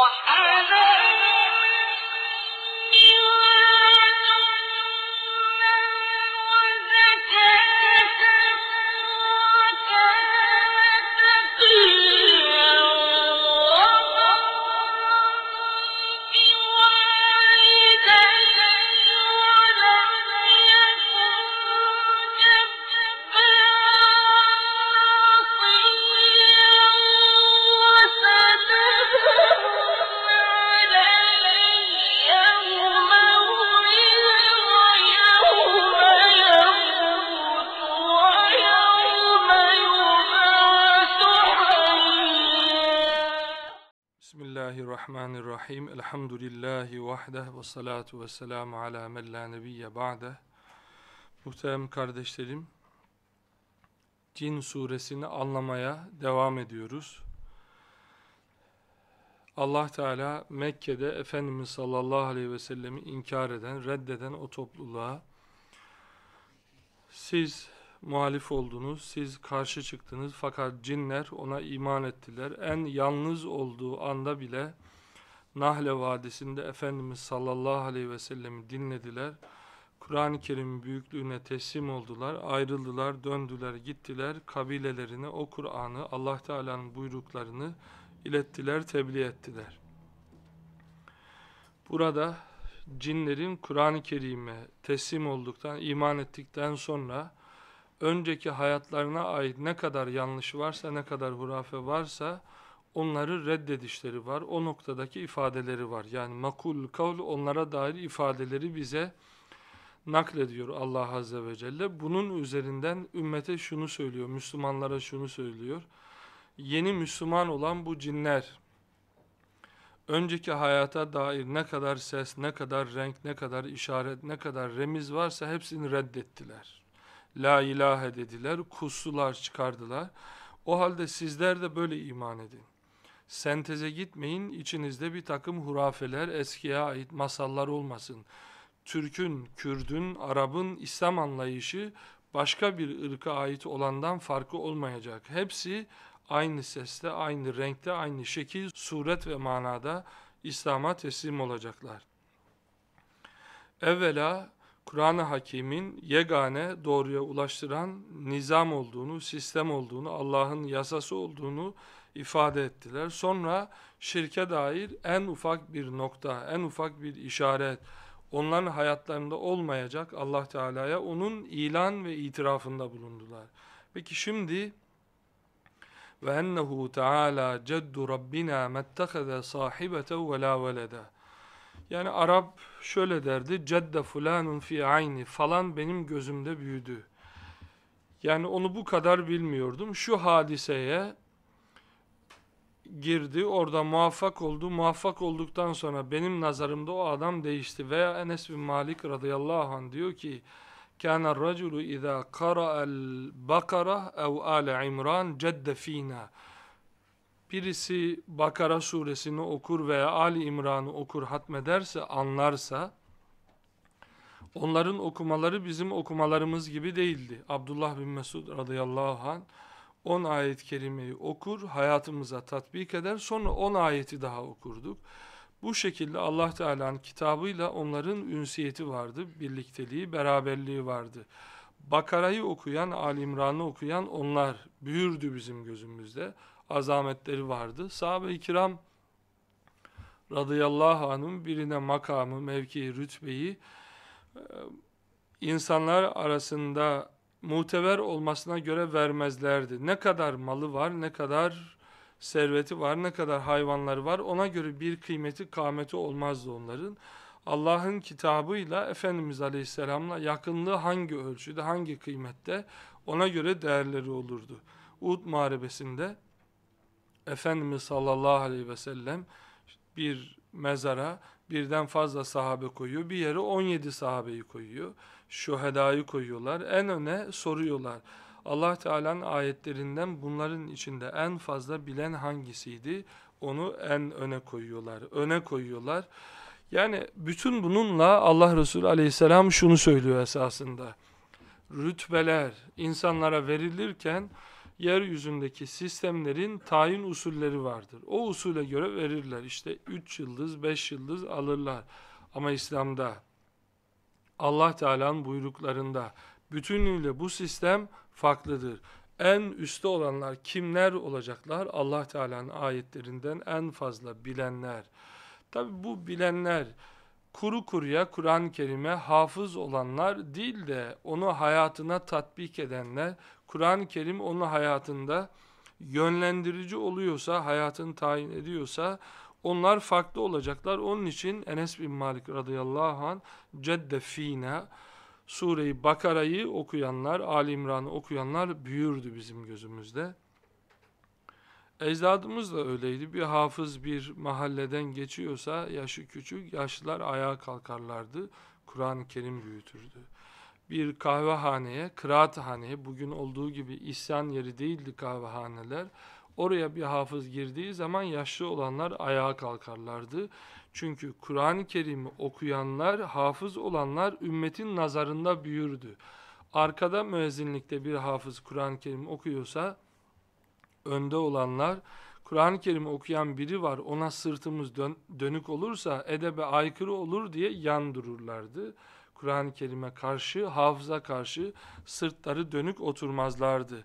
وحلال vahde ve salatu ve selamu ala men la nebiyye ba'de. Muhterem kardeşlerim, Cin suresini anlamaya devam ediyoruz. Allah Teala Mekke'de Efendimiz sallallahu aleyhi ve sellemi inkar eden, reddeden o topluluğa siz muhalif oldunuz, siz karşı çıktınız fakat cinler ona iman ettiler. En yalnız olduğu anda bile Nahle Vadisi'nde Efendimiz sallallahu aleyhi ve sellemi dinlediler. Kur'an-ı Kerim'in büyüklüğüne teslim oldular, ayrıldılar, döndüler, gittiler. Kabilelerine o Kur'an'ı, Allah Teala'nın buyruklarını ilettiler, tebliğ ettiler. Burada cinlerin Kur'an-ı Kerim'e teslim olduktan, iman ettikten sonra önceki hayatlarına ait ne kadar yanlış varsa, ne kadar hurafe varsa onları reddedişleri var. O noktadaki ifadeleri var. Yani makul kavl onlara dair ifadeleri bize naklediyor Allah Azze ve Celle. Bunun üzerinden ümmete şunu söylüyor, Müslümanlara şunu söylüyor. Yeni Müslüman olan bu cinler, önceki hayata dair ne kadar ses, ne kadar renk, ne kadar işaret, ne kadar remiz varsa hepsini reddettiler. La ilahe dediler, kusular çıkardılar. O halde sizler de böyle iman edin. Senteze gitmeyin, içinizde bir takım hurafeler, eskiye ait masallar olmasın. Türk'ün, Kürd'ün, Arap'ın İslam anlayışı başka bir ırka ait olandan farkı olmayacak. Hepsi aynı seste, aynı renkte, aynı şekil, suret ve manada İslam'a teslim olacaklar. Evvela Kur'an-ı Hakim'in yegane doğruya ulaştıran nizam olduğunu, sistem olduğunu, Allah'ın yasası olduğunu ifade ettiler. Sonra şirke dair en ufak bir nokta, en ufak bir işaret onların hayatlarında olmayacak Allah Teala'ya onun ilan ve itirafında bulundular. Peki şimdi ve ennehu Teala ceddu rabbina mettehaze sahibeten ve la velede. Yani Arap şöyle derdi. Cedde fulanun fi ayni falan benim gözümde büyüdü. Yani onu bu kadar bilmiyordum. Şu hadiseye girdi, orada muvaffak oldu. Muvaffak olduktan sonra benim nazarımda o adam değişti. Veya Enes bin Malik radıyallahu anh diyor ki, كَانَ الرَّجُلُ اِذَا قَرَأَ الْبَقَرَةِ اَوْ آلَ İmran جَدَّ ف۪ينَا Birisi Bakara suresini okur veya Ali İmran'ı okur, hatmederse, anlarsa, onların okumaları bizim okumalarımız gibi değildi. Abdullah bin Mesud radıyallahu anh, 10 ayet-i okur, hayatımıza tatbik eder. Sonra 10 ayeti daha okurduk. Bu şekilde Allah Teala'nın kitabıyla onların ünsiyeti vardı, birlikteliği, beraberliği vardı. Bakara'yı okuyan, Ali İmran'ı okuyan onlar büyürdü bizim gözümüzde. Azametleri vardı. Sahabe-i kiram radıyallahu anh'ın birine makamı, mevkii, rütbeyi insanlar arasında muteber olmasına göre vermezlerdi. Ne kadar malı var, ne kadar serveti var, ne kadar hayvanları var ona göre bir kıymeti, kâmeti olmazdı onların. Allah'ın kitabıyla Efendimiz Aleyhisselam'la yakınlığı hangi ölçüde, hangi kıymette ona göre değerleri olurdu. Uhud Muharebesi'nde Efendimiz sallallahu aleyhi ve sellem bir mezara birden fazla sahabe koyuyor. Bir yere 17 sahabeyi koyuyor şu hedayı koyuyorlar. En öne soruyorlar. Allah Teala'nın ayetlerinden bunların içinde en fazla bilen hangisiydi? Onu en öne koyuyorlar. Öne koyuyorlar. Yani bütün bununla Allah Resulü Aleyhisselam şunu söylüyor esasında. Rütbeler insanlara verilirken yeryüzündeki sistemlerin tayin usulleri vardır. O usule göre verirler. İşte 3 yıldız, 5 yıldız alırlar. Ama İslam'da Allah Teala'nın buyruklarında. Bütünüyle bu sistem farklıdır. En üstte olanlar kimler olacaklar? Allah Teala'nın ayetlerinden en fazla bilenler. Tabi bu bilenler kuru kuruya Kur'an-ı Kerim'e hafız olanlar değil de onu hayatına tatbik edenler, Kur'an-ı Kerim onu hayatında yönlendirici oluyorsa, hayatını tayin ediyorsa, onlar farklı olacaklar. Onun için Enes bin Malik radıyallahu an cedde fina sure Bakara'yı okuyanlar, Ali İmran'ı okuyanlar büyürdü bizim gözümüzde. Ecdadımız da öyleydi. Bir hafız bir mahalleden geçiyorsa yaşı küçük, yaşlılar ayağa kalkarlardı. Kur'an-ı Kerim büyütürdü. Bir kahvehaneye, kıraathaneye, bugün olduğu gibi isyan yeri değildi kahvehaneler Oraya bir hafız girdiği zaman yaşlı olanlar ayağa kalkarlardı. Çünkü Kur'an-ı Kerim'i okuyanlar, hafız olanlar ümmetin nazarında büyürdü. Arkada müezzinlikte bir hafız Kur'an-ı Kerim okuyorsa, önde olanlar, Kur'an-ı Kerim okuyan biri var, ona sırtımız dön dönük olursa, edebe aykırı olur diye yan dururlardı. Kur'an-ı Kerim'e karşı, hafıza karşı sırtları dönük oturmazlardı.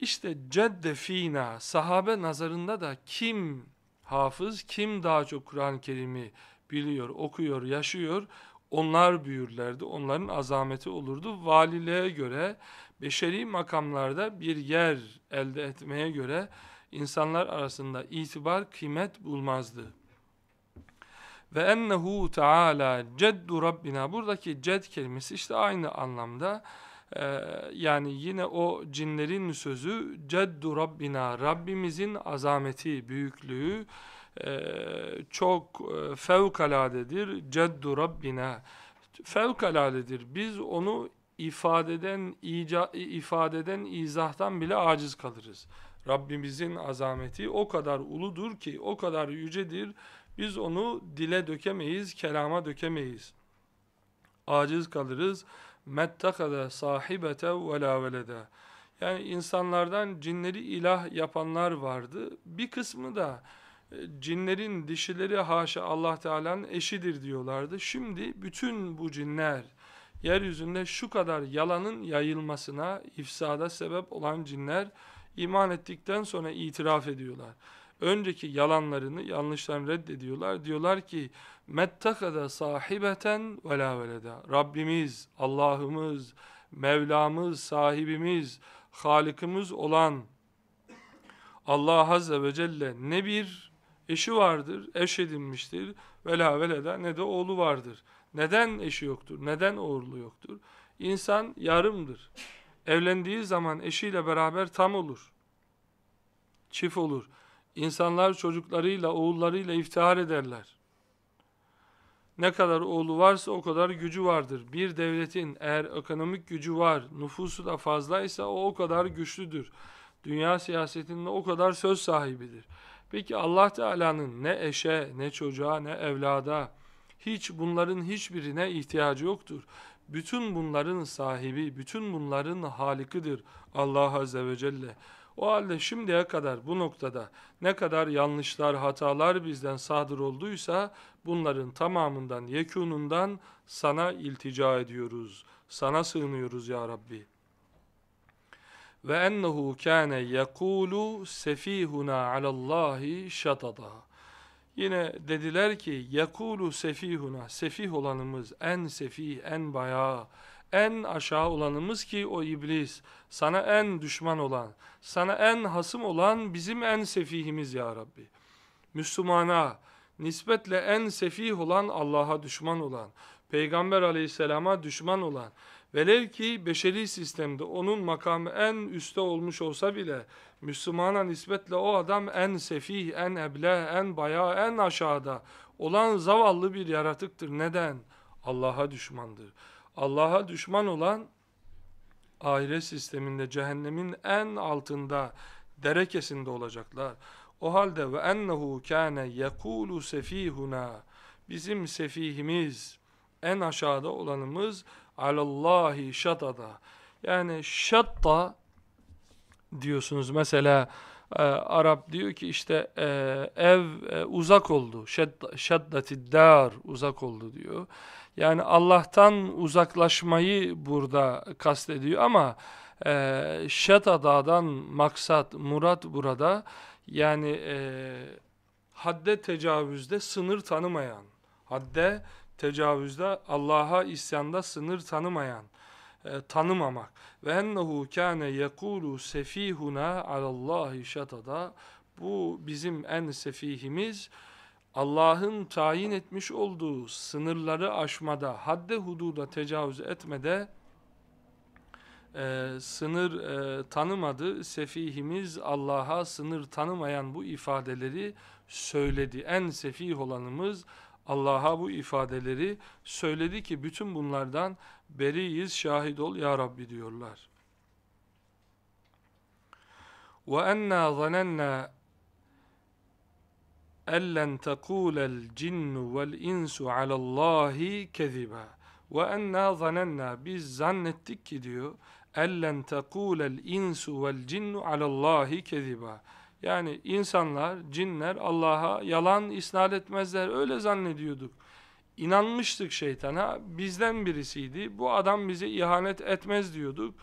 İşte cedde fina sahabe nazarında da kim hafız, kim daha çok Kur'an-ı Kerim'i biliyor, okuyor, yaşıyor onlar büyürlerdi, onların azameti olurdu. Valiliğe göre, beşeri makamlarda bir yer elde etmeye göre insanlar arasında itibar, kıymet bulmazdı. Ve ennehu Taala ceddu Rabbina buradaki Cedd kelimesi işte aynı anlamda ee, yani yine o cinlerin sözü ceddu Rabbina, Rabbimizin azameti, büyüklüğü e, çok e, fevkaladedir. Ceddu Rabbina, fevkaladedir. Biz onu ifadeden, ica, ifadeden, izahtan bile aciz kalırız. Rabbimizin azameti o kadar uludur ki, o kadar yücedir. Biz onu dile dökemeyiz, kelama dökemeyiz. Aciz kalırız mettakada sahibete ve la velede. Yani insanlardan cinleri ilah yapanlar vardı. Bir kısmı da e, cinlerin dişileri haşa Allah Teala'nın eşidir diyorlardı. Şimdi bütün bu cinler yeryüzünde şu kadar yalanın yayılmasına, ifsada sebep olan cinler iman ettikten sonra itiraf ediyorlar. Önceki yalanlarını, yanlışlarını reddediyorlar. Diyorlar ki mettekede sahibeten ve la veleda. Rabbimiz, Allah'ımız, Mevlamız, sahibimiz, Halikimiz olan Allah Azze ve Celle ne bir eşi vardır, eş edinmiştir ve la veleda ne de oğlu vardır. Neden eşi yoktur, neden oğlu yoktur? İnsan yarımdır. Evlendiği zaman eşiyle beraber tam olur. Çift olur. İnsanlar çocuklarıyla, oğullarıyla iftihar ederler. Ne kadar oğlu varsa o kadar gücü vardır. Bir devletin eğer ekonomik gücü var, nüfusu da fazlaysa o o kadar güçlüdür. Dünya siyasetinde o kadar söz sahibidir. Peki Allah Teala'nın ne eşe, ne çocuğa, ne evlada, hiç bunların hiçbirine ihtiyacı yoktur. Bütün bunların sahibi, bütün bunların halikidir Allah Azze ve Celle. O halde şimdiye kadar bu noktada ne kadar yanlışlar, hatalar bizden sadır olduysa bunların tamamından, yekunundan sana iltica ediyoruz. Sana sığınıyoruz ya Rabbi. Ve ennehu kâne yekûlu sefihuna alallâhi şatada. Yine dediler ki yekûlu sefihuna, sefih olanımız, en sefih, en bayağı, en aşağı olanımız ki o iblis, sana en düşman olan, sana en hasım olan bizim en sefihimiz ya Rabbi. Müslümana, nispetle en sefih olan Allah'a düşman olan, Peygamber aleyhisselama düşman olan, velev ki beşeri sistemde onun makamı en üste olmuş olsa bile, Müslümana nispetle o adam en sefih, en eble, en baya, en aşağıda olan zavallı bir yaratıktır. Neden? Allah'a düşmandır. Allah'a düşman olan ahiret sisteminde cehennemin en altında derekesinde olacaklar. O halde ve ennehu kâne yekûlu sefihuna bizim sefihimiz en aşağıda olanımız alallahi şatada yani şatta diyorsunuz mesela e, Arap diyor ki işte e, ev e, uzak oldu şaddati dar uzak oldu diyor yani Allah'tan uzaklaşmayı burada kastediyor ama e, şetadadan maksat, murat burada yani e, hadde tecavüzde sınır tanımayan, hadde tecavüzde Allah'a isyanda sınır tanımayan, e, tanımamak. Ve ennehu kâne yekûlu sefihuna alallahi şatada. Bu bizim en sefihimiz. Allah'ın tayin etmiş olduğu sınırları aşmada, hadde hududa tecavüz etmede e, sınır e, tanımadı. Sefihimiz Allah'a sınır tanımayan bu ifadeleri söyledi. En sefih olanımız Allah'a bu ifadeleri söyledi ki bütün bunlardan beriyiz şahit ol ya Rabbi diyorlar. وَاَنَّا ظَنَنَّا ellen tekulel cinnu vel insu alallahi keziba ve enna zanenna biz zannettik ki diyor ellen tekulel insu vel cinnu alallahi keziba yani insanlar, cinler Allah'a yalan isnat etmezler. Öyle zannediyorduk. İnanmıştık şeytana. Bizden birisiydi. Bu adam bize ihanet etmez diyorduk.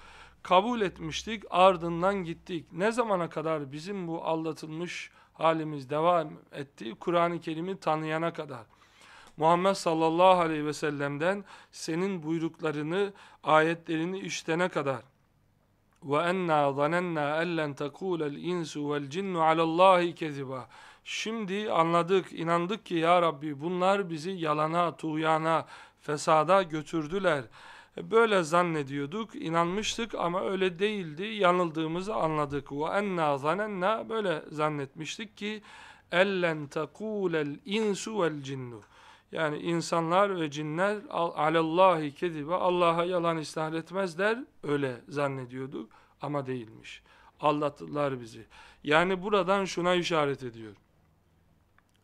Kabul etmiştik. Ardından gittik. Ne zamana kadar bizim bu aldatılmış halimiz devam etti. Kur'an-ı Kerim'i tanıyana kadar. Muhammed sallallahu aleyhi ve sellem'den senin buyruklarını, ayetlerini iştene kadar. Ve enna zanenna ellen tekulel insu vel cinnu alallahi keziba. Şimdi anladık, inandık ki ya Rabbi bunlar bizi yalana, tuğyana, fesada götürdüler.'' Böyle zannediyorduk, inanmıştık ama öyle değildi. Yanıldığımızı anladık. Ve enna zanenna böyle zannetmiştik ki ellen takulel insu vel cinnu. Yani insanlar ve cinler alallahi kedibe Allah'a yalan isnat etmezler öyle zannediyorduk ama değilmiş. Aldattılar bizi. Yani buradan şuna işaret ediyor.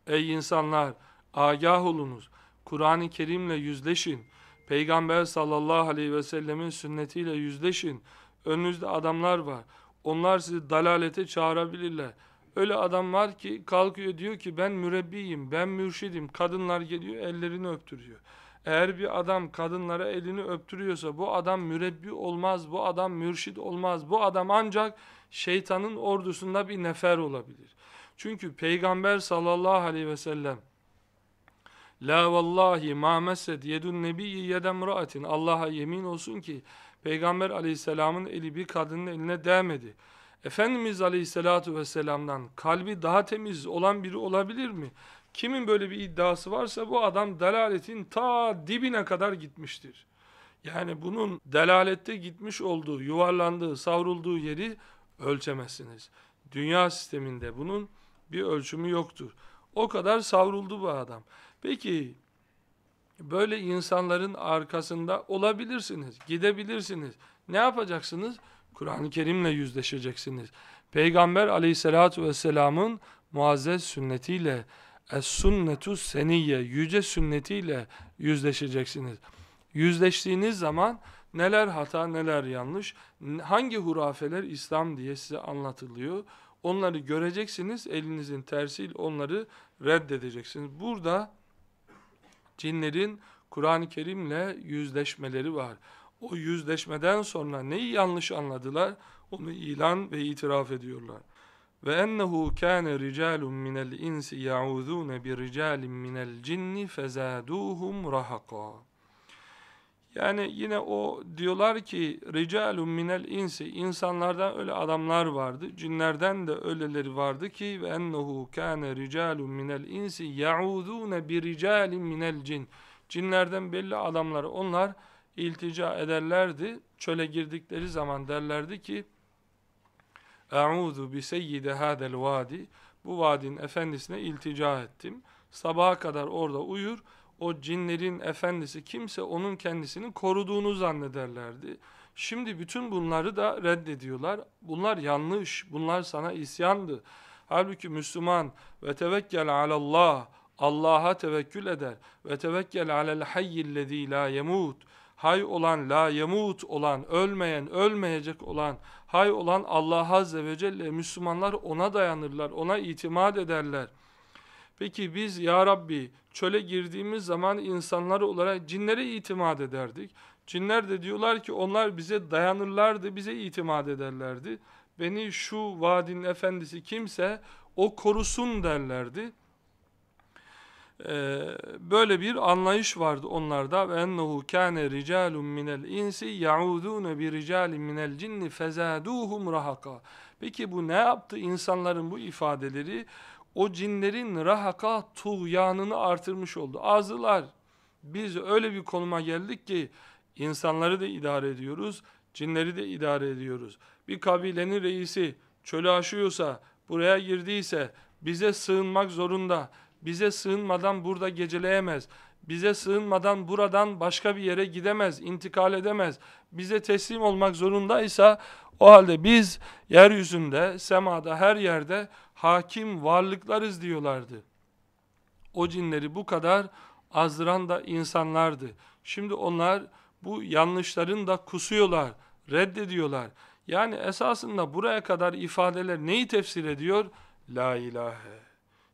Ey insanlar agah olunuz. Kur'an-ı Kerim'le yüzleşin. Peygamber sallallahu aleyhi ve sellemin sünnetiyle yüzleşin. Önünüzde adamlar var. Onlar sizi dalalete çağırabilirler. Öyle adam var ki kalkıyor diyor ki ben mürebbiyim, ben mürşidim. Kadınlar geliyor ellerini öptürüyor. Eğer bir adam kadınlara elini öptürüyorsa bu adam mürebbi olmaz, bu adam mürşid olmaz. Bu adam ancak şeytanın ordusunda bir nefer olabilir. Çünkü Peygamber sallallahu aleyhi ve sellem La vallahi ma mesed yedun nebiyyi yedem raatin. Allah'a yemin olsun ki Peygamber aleyhisselamın eli bir kadının eline değmedi. Efendimiz aleyhisselatu vesselamdan kalbi daha temiz olan biri olabilir mi? Kimin böyle bir iddiası varsa bu adam dalaletin ta dibine kadar gitmiştir. Yani bunun delalette gitmiş olduğu, yuvarlandığı, savrulduğu yeri ölçemezsiniz. Dünya sisteminde bunun bir ölçümü yoktur. O kadar savruldu bu adam. Peki böyle insanların arkasında olabilirsiniz, gidebilirsiniz. Ne yapacaksınız? Kur'an-ı Kerim'le yüzleşeceksiniz. Peygamber aleyhissalatu vesselamın muazzez sünnetiyle, es-sünnetu seniyye, yüce sünnetiyle yüzleşeceksiniz. Yüzleştiğiniz zaman neler hata, neler yanlış, hangi hurafeler İslam diye size anlatılıyor. Onları göreceksiniz, elinizin tersiyle onları reddedeceksiniz. Burada cinlerin Kur'an-ı Kerim'le yüzleşmeleri var. O yüzleşmeden sonra neyi yanlış anladılar onu ilan ve itiraf ediyorlar. Ve ennehu kana ricalun minel insi yauzun bi ricalin minel cinni fezaduhum rahaqa. Yani yine o diyorlar ki ricalun minel insi insanlardan öyle adamlar vardı. Cinlerden de öyleleri vardı ki ve ennehu kana ricalun minel insi yaudun bi ricalin minel cin. Cinlerden belli adamlar onlar iltica ederlerdi. Çöle girdikleri zaman derlerdi ki Eûzu bi seyyidi hadel vadi. Bu vadinin efendisine iltica ettim. Sabaha kadar orada uyur o cinlerin efendisi kimse onun kendisini koruduğunu zannederlerdi. Şimdi bütün bunları da reddediyorlar. Bunlar yanlış, bunlar sana isyandı. Halbuki Müslüman ve tevekkel alallah, Allah'a tevekkül eder. Ve tevekkel alel hayyillezî la yemut. Hay olan, la yemut olan, ölmeyen, ölmeyecek olan, hay olan Allah Azze ve Celle, Müslümanlar ona dayanırlar, ona itimat ederler. Peki biz ya Rabbi çöle girdiğimiz zaman insanlar olarak cinlere itimat ederdik. Cinler de diyorlar ki onlar bize dayanırlardı, bize itimat ederlerdi. Beni şu vadinin efendisi kimse o korusun derlerdi. Ee, böyle bir anlayış vardı onlarda. وَاَنَّهُ كَانَ رِجَالٌ مِنَ الْاِنْسِ يَعُودُونَ بِرِجَالٍ مِنَ الْجِنِّ فَزَادُوهُمْ رَحَقًا Peki bu ne yaptı insanların bu ifadeleri? o cinlerin rahaka tuğyanını artırmış oldu. Azılar biz öyle bir konuma geldik ki insanları da idare ediyoruz, cinleri de idare ediyoruz. Bir kabilenin reisi çölü aşıyorsa, buraya girdiyse bize sığınmak zorunda. Bize sığınmadan burada geceleyemez. Bize sığınmadan buradan başka bir yere gidemez, intikal edemez. Bize teslim olmak zorundaysa o halde biz yeryüzünde, semada, her yerde hakim varlıklarız diyorlardı. O cinleri bu kadar azdıran da insanlardı. Şimdi onlar bu yanlışların da kusuyorlar, reddediyorlar. Yani esasında buraya kadar ifadeler neyi tefsir ediyor? La ilahe.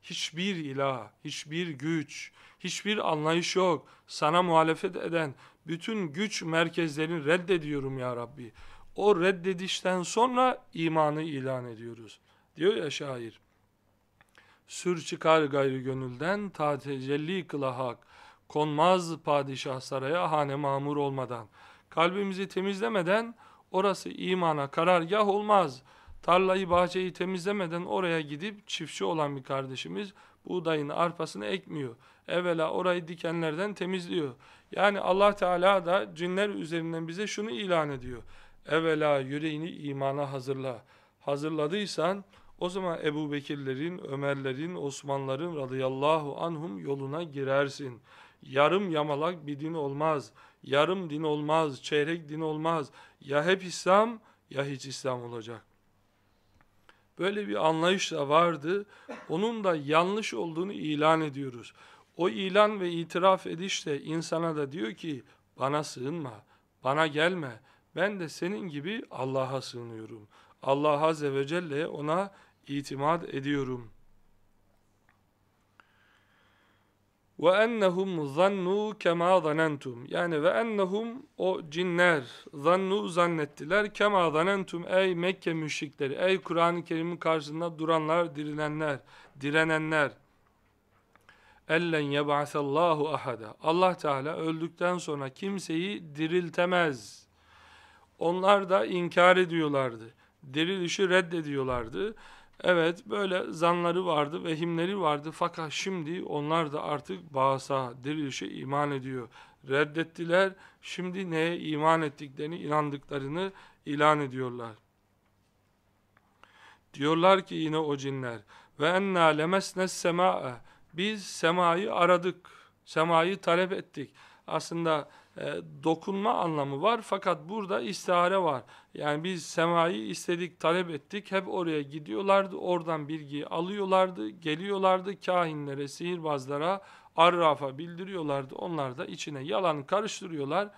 Hiçbir ilah, hiçbir güç, hiçbir anlayış yok. Sana muhalefet eden bütün güç merkezlerini reddediyorum ya Rabbi. O reddedişten sonra imanı ilan ediyoruz. Diyor ya şair. Sür çıkar gayrı gönülden ta tecelli kıla hak. Konmaz padişah saraya hane mamur olmadan. Kalbimizi temizlemeden orası imana karargah olmaz. Tarlayı bahçeyi temizlemeden oraya gidip çiftçi olan bir kardeşimiz buğdayını arpasını ekmiyor. Evvela orayı dikenlerden temizliyor. Yani Allah Teala da cinler üzerinden bize şunu ilan ediyor. Evvela yüreğini imana hazırla. Hazırladıysan o zaman Ebu Bekirlerin, Ömerlerin, Osmanların radıyallahu anhum yoluna girersin. Yarım yamalak bir din olmaz. Yarım din olmaz, çeyrek din olmaz. Ya hep İslam ya hiç İslam olacak. Böyle bir anlayış da vardı. Onun da yanlış olduğunu ilan ediyoruz. O ilan ve itiraf ediş de insana da diyor ki bana sığınma, bana gelme. Ben de senin gibi Allah'a sığınıyorum. Allah Azze ve Celle ona itimat ediyorum. Ve ennehum zannu kema zanentum. Yani ve ennehum o cinler zannu zannettiler kema zanentum ey Mekke müşrikleri ey Kur'an-ı Kerim'in karşısında duranlar, dirilenler, direnenler. Ellen yeb'asallahu ahada. Allah Teala öldükten sonra kimseyi diriltemez. Onlar da inkar ediyorlardı. Dirilişi reddediyorlardı. Evet böyle zanları vardı, vehimleri vardı fakat şimdi onlar da artık bağsa, dirilişe iman ediyor. Reddettiler, şimdi neye iman ettiklerini, inandıklarını ilan ediyorlar. Diyorlar ki yine o cinler, ve enna lemesne semaa, biz semayı aradık, semayı talep ettik. Aslında e, dokunma anlamı var fakat burada istihare var. Yani biz semayı istedik, talep ettik. Hep oraya gidiyorlardı. Oradan bilgiyi alıyorlardı. Geliyorlardı kahinlere, sihirbazlara, arrafa bildiriyorlardı. Onlar da içine yalan karıştırıyorlar.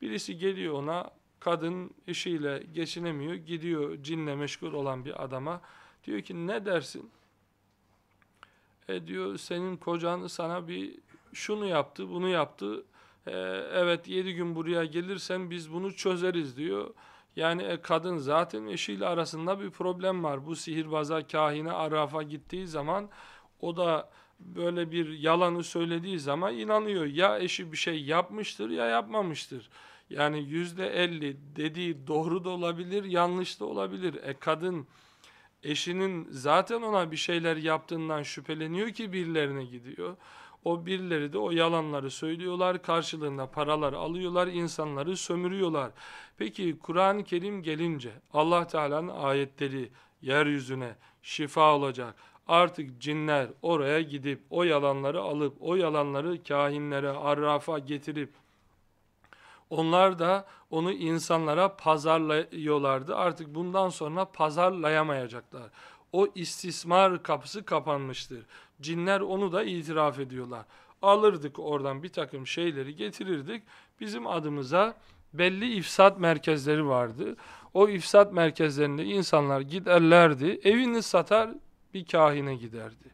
Birisi geliyor ona, kadın işiyle geçinemiyor. Gidiyor cinle meşgul olan bir adama. Diyor ki ne dersin? E diyor senin kocan sana bir şunu yaptı, bunu yaptı. E, evet yedi gün buraya gelirsen biz bunu çözeriz diyor. Yani e, kadın zaten eşiyle arasında bir problem var. Bu sihirbaza, kahine, arafa gittiği zaman o da böyle bir yalanı söylediği zaman inanıyor. Ya eşi bir şey yapmıştır ya yapmamıştır. Yani yüzde elli dediği doğru da olabilir, yanlış da olabilir. E kadın eşinin zaten ona bir şeyler yaptığından şüpheleniyor ki birilerine gidiyor. O birileri de o yalanları söylüyorlar, karşılığında paralar alıyorlar, insanları sömürüyorlar. Peki Kur'an-ı Kerim gelince Allah Teala'nın ayetleri yeryüzüne şifa olacak. Artık cinler oraya gidip o yalanları alıp o yalanları kahinlere, arrafa getirip onlar da onu insanlara pazarlıyorlardı. Artık bundan sonra pazarlayamayacaklar. O istismar kapısı kapanmıştır. Cinler onu da itiraf ediyorlar. Alırdık oradan bir takım şeyleri getirirdik. Bizim adımıza belli ifsat merkezleri vardı. O ifsat merkezlerinde insanlar giderlerdi. Evini satar bir kahine giderdi.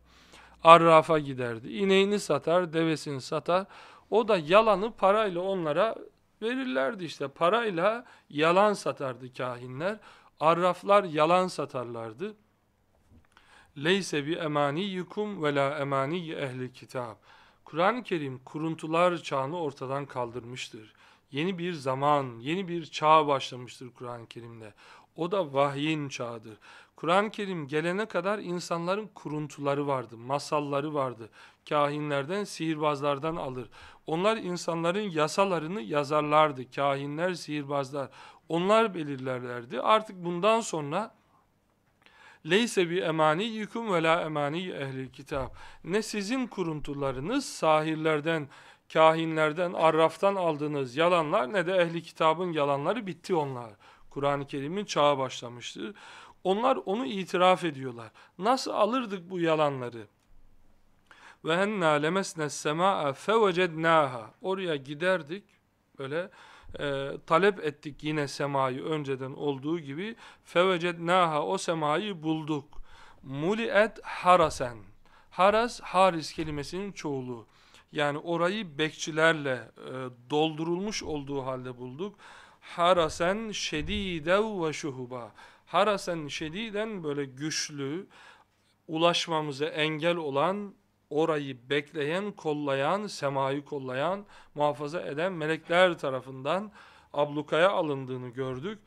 Arrafa giderdi. İneğini satar, devesini satar. O da yalanı parayla onlara verirlerdi işte. Parayla yalan satardı kahinler. Arraflar yalan satarlardı leyse bi emaniyikum ve la emaniyi ehli kitab. Kur'an-ı Kerim kuruntular çağını ortadan kaldırmıştır. Yeni bir zaman, yeni bir çağ başlamıştır Kur'an-ı Kerim'de. O da vahyin çağıdır. Kur'an-ı Kerim gelene kadar insanların kuruntuları vardı, masalları vardı. Kahinlerden, sihirbazlardan alır. Onlar insanların yasalarını yazarlardı. Kahinler, sihirbazlar. Onlar belirlerlerdi. Artık bundan sonra Leyse bi emani yüküm ve la emani ehli kitap. Ne sizin kuruntularınız sahirlerden, kahinlerden, arraftan aldığınız yalanlar ne de ehli kitabın yalanları bitti onlar. Kur'an-ı Kerim'in çağı başlamıştı. Onlar onu itiraf ediyorlar. Nasıl alırdık bu yalanları? Ve henna lemesne sema'a fevecednaha. Oraya giderdik böyle e, talep ettik yine semayı önceden olduğu gibi naha o semayı bulduk muliet harasen haras haris kelimesinin çoğulu yani orayı bekçilerle e, doldurulmuş olduğu halde bulduk harasen şedidev ve şuhuba harasen şediden böyle güçlü ulaşmamıza engel olan orayı bekleyen, kollayan, semayı kollayan, muhafaza eden melekler tarafından ablukaya alındığını gördük.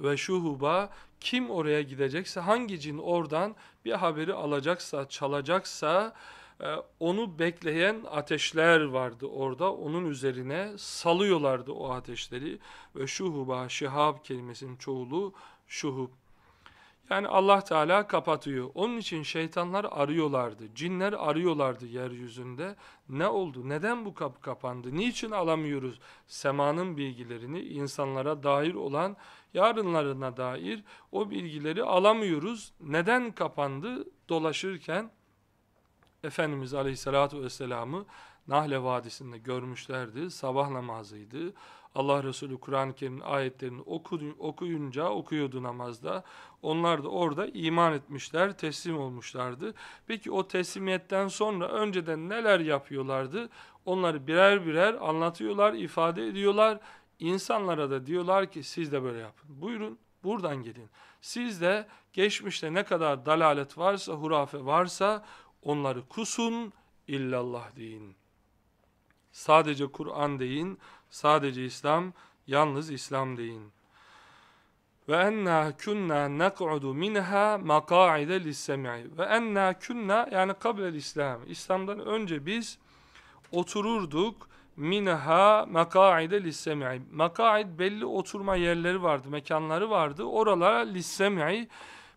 Ve şuhuba kim oraya gidecekse, hangi cin oradan bir haberi alacaksa, çalacaksa e, onu bekleyen ateşler vardı orada. Onun üzerine salıyorlardı o ateşleri. Ve şuhuba, şihab kelimesinin çoğulu şuhub yani Allah Teala kapatıyor. Onun için şeytanlar arıyorlardı. Cinler arıyorlardı yeryüzünde. Ne oldu? Neden bu kapı kapandı? Niçin alamıyoruz semanın bilgilerini insanlara dair olan yarınlarına dair o bilgileri alamıyoruz. Neden kapandı? Dolaşırken Efendimiz Aleyhisselatü Vesselam'ı Nahle Vadisi'nde görmüşlerdi. Sabah namazıydı. Allah Resulü Kur'an-ı Kerim'in ayetlerini okuyunca okuyordu namazda. Onlar da orada iman etmişler, teslim olmuşlardı. Peki o teslimiyetten sonra önceden neler yapıyorlardı? Onları birer birer anlatıyorlar, ifade ediyorlar. İnsanlara da diyorlar ki siz de böyle yapın. Buyurun buradan gelin. Siz de geçmişte ne kadar dalalet varsa, hurafe varsa onları kusun, illallah deyin. Sadece Kur'an deyin, Sadece İslam, yalnız İslam deyin. Ve enna kunna nak'udu minha maka'ide lis-sem'i. Ve enna kunna yani kablel İslam. İslam'dan önce biz otururduk minha maka'ide lis-sem'i. Maka'id belli oturma yerleri vardı, mekanları vardı. Oralara lis-sem'i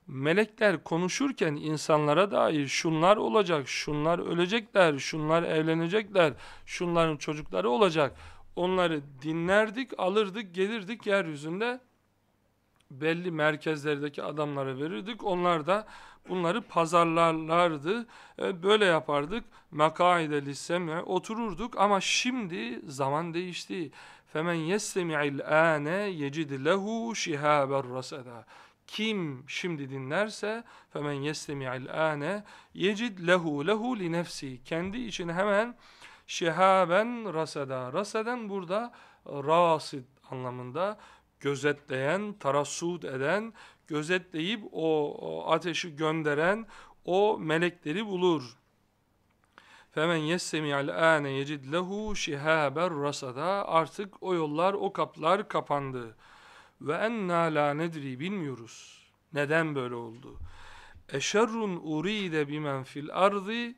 melekler konuşurken insanlara dair şunlar olacak, şunlar ölecekler, şunlar evlenecekler, şunların çocukları olacak Onları dinlerdik, alırdık, gelirdik yeryüzünde belli merkezlerdeki adamlara verirdik. Onlar da bunları pazarlarlardı. E, böyle yapardık. Makaide lisseme otururduk ama şimdi zaman değişti. Femen yestemi'il ane yecid lehu şihaben rasada. Kim şimdi dinlerse femen yestemi'il ane yecid lehu lehu li nefsi. Kendi için hemen şehaben Raseda. Raseden burada rasid anlamında gözetleyen, tarasud eden, gözetleyip o ateşi gönderen o melekleri bulur. Femen yessemi al ane yecid lehu şihaber rasada. Artık o yollar, o kaplar kapandı. Ve enna la nedri bilmiyoruz. Neden böyle oldu? Eşerrun uride bimen fil ardi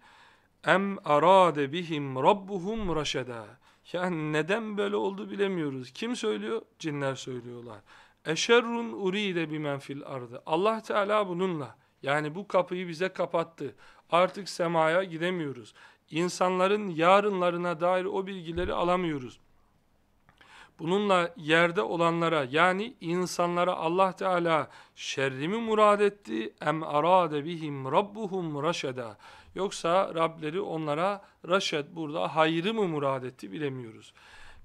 Em arade bihim rabbuhum raşeda. Yani neden böyle oldu bilemiyoruz. Kim söylüyor? Cinler söylüyorlar. Eşerrun uride bimen fil ardı. Allah Teala bununla yani bu kapıyı bize kapattı. Artık semaya gidemiyoruz. İnsanların yarınlarına dair o bilgileri alamıyoruz. Bununla yerde olanlara yani insanlara Allah Teala şerri murad etti? Em arade bihim rabbuhum raşeda. Yoksa Rableri onlara raşed burada hayrı mı murad etti bilemiyoruz.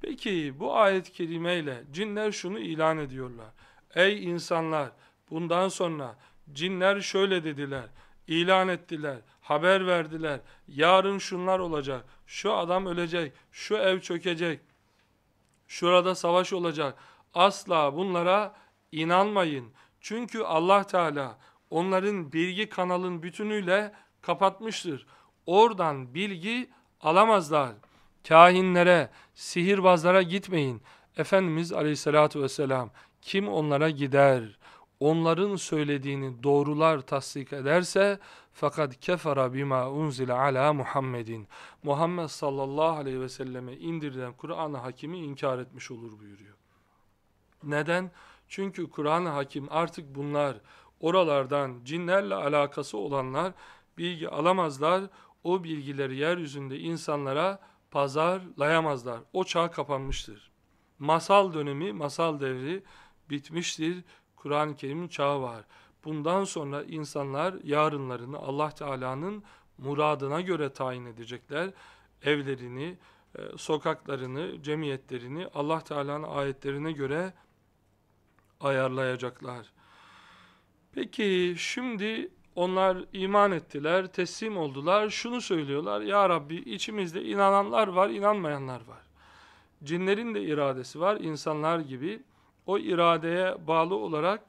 Peki bu ayet-i kerimeyle cinler şunu ilan ediyorlar. Ey insanlar bundan sonra cinler şöyle dediler ilan ettiler, haber verdiler. Yarın şunlar olacak, şu adam ölecek, şu ev çökecek, Şurada savaş olacak. Asla bunlara inanmayın. Çünkü Allah Teala onların bilgi kanalın bütünüyle kapatmıştır. Oradan bilgi alamazlar. Kahinlere, sihirbazlara gitmeyin. Efendimiz Aleyhisselatü Vesselam kim onlara gider? onların söylediğini doğrular tasdik ederse fakat kefara bima unzile ala Muhammedin. Muhammed sallallahu aleyhi ve selleme indirilen Kur'an-ı Hakim'i inkar etmiş olur buyuruyor. Neden? Çünkü Kur'an-ı Hakim artık bunlar oralardan cinlerle alakası olanlar bilgi alamazlar. O bilgileri yeryüzünde insanlara pazarlayamazlar. O çağ kapanmıştır. Masal dönemi, masal devri bitmiştir. Kur'an-ı Kerim'in çağı var. Bundan sonra insanlar yarınlarını Allah Teala'nın muradına göre tayin edecekler. Evlerini, e, sokaklarını, cemiyetlerini Allah Teala'nın ayetlerine göre ayarlayacaklar. Peki şimdi onlar iman ettiler, teslim oldular. Şunu söylüyorlar. Ya Rabbi içimizde inananlar var, inanmayanlar var. Cinlerin de iradesi var insanlar gibi o iradeye bağlı olarak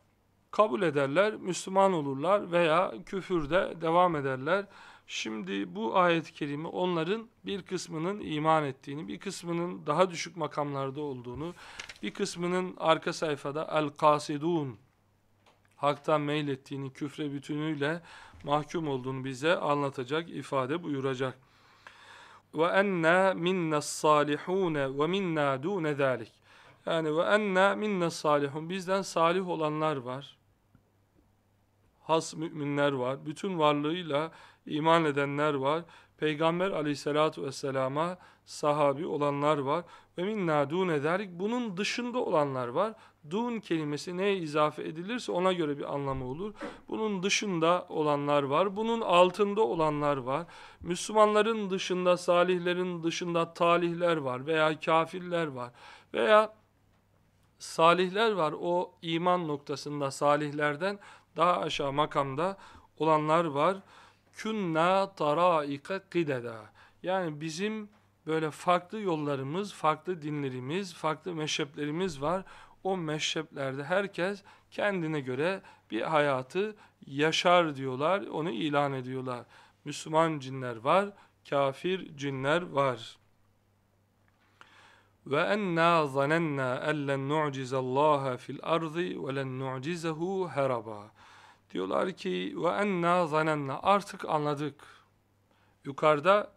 kabul ederler, Müslüman olurlar veya küfürde devam ederler. Şimdi bu ayet-i kerime onların bir kısmının iman ettiğini, bir kısmının daha düşük makamlarda olduğunu, bir kısmının arka sayfada el-kasidun haktan meylettiğini, küfre bütünüyle mahkum olduğunu bize anlatacak, ifade buyuracak. Ve enna minna salihune ve minna dune zalik. Yani ve enne minne salihun. Bizden salih olanlar var. Has müminler var. Bütün varlığıyla iman edenler var. Peygamber aleyhissalatu vesselama sahabi olanlar var. Ve minna dune derik. Bunun dışında olanlar var. Dun kelimesi neye izafe edilirse ona göre bir anlamı olur. Bunun dışında olanlar var. Bunun altında olanlar var. Müslümanların dışında, salihlerin dışında talihler var veya kafirler var. Veya salihler var. O iman noktasında salihlerden daha aşağı makamda olanlar var. Künna taraika kideda. Yani bizim böyle farklı yollarımız, farklı dinlerimiz, farklı mezheplerimiz var. O mezheplerde herkes kendine göre bir hayatı yaşar diyorlar, onu ilan ediyorlar. Müslüman cinler var, kafir cinler var.'' ve enna zanenna ellen nu'cizallaha fil ardı ve len nu'cizehu haraba. Diyorlar ki ve enna zanenna artık anladık. Yukarıda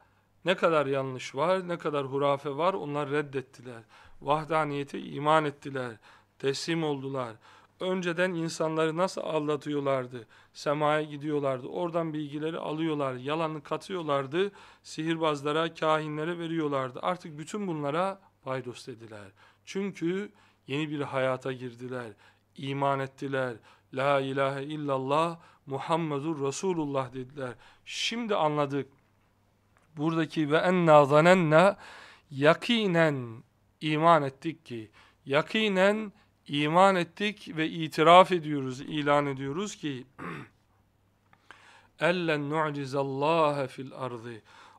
ne kadar yanlış var, ne kadar hurafe var onlar reddettiler. Vahdaniyete iman ettiler, teslim oldular. Önceden insanları nasıl aldatıyorlardı? Semaya gidiyorlardı, oradan bilgileri alıyorlar, yalanı katıyorlardı, sihirbazlara, kahinlere veriyorlardı. Artık bütün bunlara paydos dediler. Çünkü yeni bir hayata girdiler, iman ettiler. La ilahe illallah Muhammedur Resulullah dediler. Şimdi anladık. Buradaki ve enna zanenna yakinen iman ettik ki yakinen iman ettik ve itiraf ediyoruz, ilan ediyoruz ki ellen nu'cizallaha fil ardı.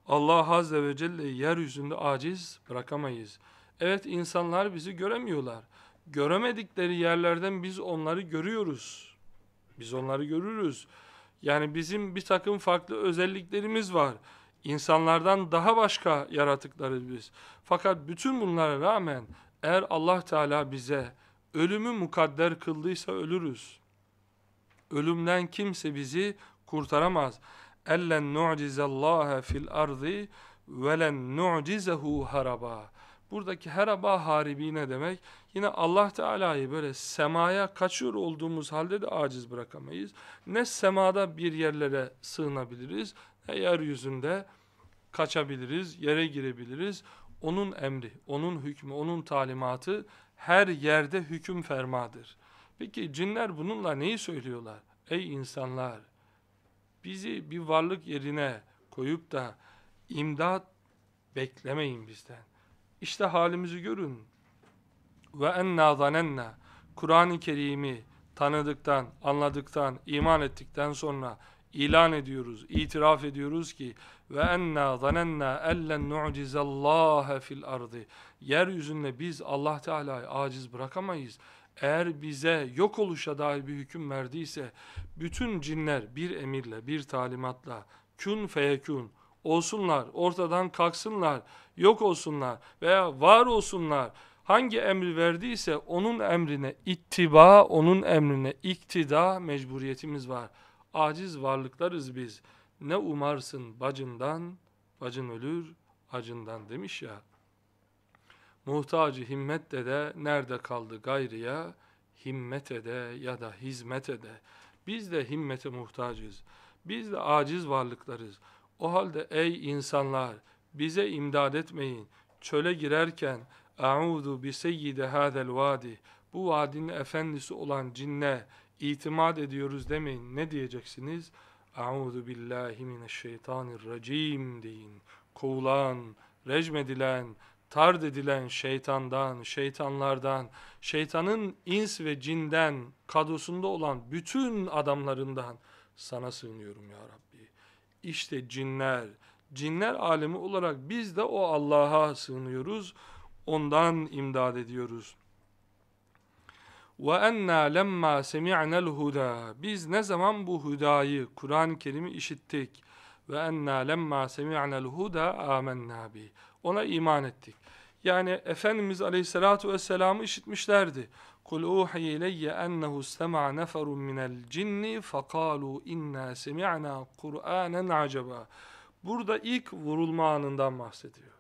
Allah Azze ve Celle yeryüzünde aciz bırakamayız. Evet insanlar bizi göremiyorlar. Göremedikleri yerlerden biz onları görüyoruz. Biz onları görürüz. Yani bizim bir takım farklı özelliklerimiz var. İnsanlardan daha başka yaratıklarız biz. Fakat bütün bunlara rağmen eğer Allah Teala bize ölümü mukadder kıldıysa ölürüz. Ölümden kimse bizi kurtaramaz. Ellen nu'cizallaha fil ardi ve len nu'cizehu haraba. Buradaki heraba haribi ne demek? Yine Allah Teala'yı böyle semaya kaçıyor olduğumuz halde de aciz bırakamayız. Ne semada bir yerlere sığınabiliriz ne yeryüzünde kaçabiliriz, yere girebiliriz. Onun emri, onun hükmü, onun talimatı her yerde hüküm fermadır. Peki cinler bununla neyi söylüyorlar? Ey insanlar! Bizi bir varlık yerine koyup da imdat beklemeyin bizden. İşte halimizi görün. Ve enna zanenna. Kur'an-ı Kerim'i tanıdıktan, anladıktan, iman ettikten sonra ilan ediyoruz, itiraf ediyoruz ki ve enna zanenna ellen nu'cizallaha fil ardı. Yeryüzünde biz Allah Teala'yı aciz bırakamayız. Eğer bize yok oluşa dair bir hüküm verdiyse bütün cinler bir emirle, bir talimatla kün feyekun olsunlar, ortadan kalksınlar, yok olsunlar veya var olsunlar. Hangi emri verdiyse onun emrine ittiba, onun emrine iktida mecburiyetimiz var. Aciz varlıklarız biz. Ne umarsın bacından, bacın ölür acından demiş ya. Muhtacı himmet de nerede kaldı gayrıya? Himmet ede ya da hizmet ede. Biz de himmete muhtacız. Biz de aciz varlıklarız. O halde ey insanlar bize imdad etmeyin. Çöle girerken Eûzu bi seyyidi hâzel vadi. Bu vadinin efendisi olan cinne itimat ediyoruz demeyin. Ne diyeceksiniz? Eûzu billahi mineşşeytanirracim deyin. Kovulan, recmedilen, tard edilen şeytandan, şeytanlardan, şeytanın ins ve cinden kadrosunda olan bütün adamlarından sana sığınıyorum ya Rabbi. İşte cinler, cinler alemi olarak biz de o Allah'a sığınıyoruz. Ondan imdad ediyoruz. وَاَنَّا لَمَّا سَمِعْنَا الْهُدَى Biz ne zaman bu hüdayı, Kur'an-ı Kerim'i işittik. وَاَنَّا لَمَّا سَمِعْنَا الْهُدَى آمَنَّا بِهِ Ona iman ettik. Yani Efendimiz Aleyhisselatü Vesselam'ı işitmişlerdi. قل أوحي إلي أنه استمع نفر من الجن فقالوا إنا سمعنا قرآنا عجبا Burada ilk vurulma anından bahsediyor.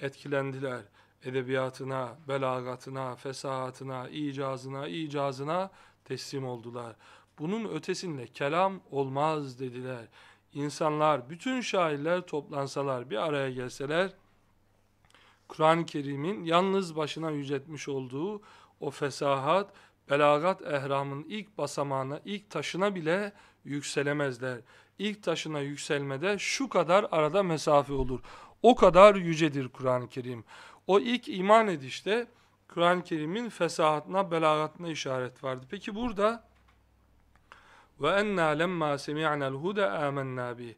Etkilendiler edebiyatına, belagatına, fesahatına, icazına, icazına teslim oldular. Bunun ötesinde kelam olmaz dediler. İnsanlar, bütün şairler toplansalar, bir araya gelseler, Kur'an-ı Kerim'in yalnız başına yüceltmiş olduğu o fesahat, belagat ehramın ilk basamağına, ilk taşına bile yükselemezler. İlk taşına yükselmede şu kadar arada mesafe olur. O kadar yücedir Kur'an-ı Kerim. O ilk iman edişte Kur'an-ı Kerim'in fesahatına, belagatına işaret vardı. Peki burada ve enna lemma semi'na'l huda amennâ bih.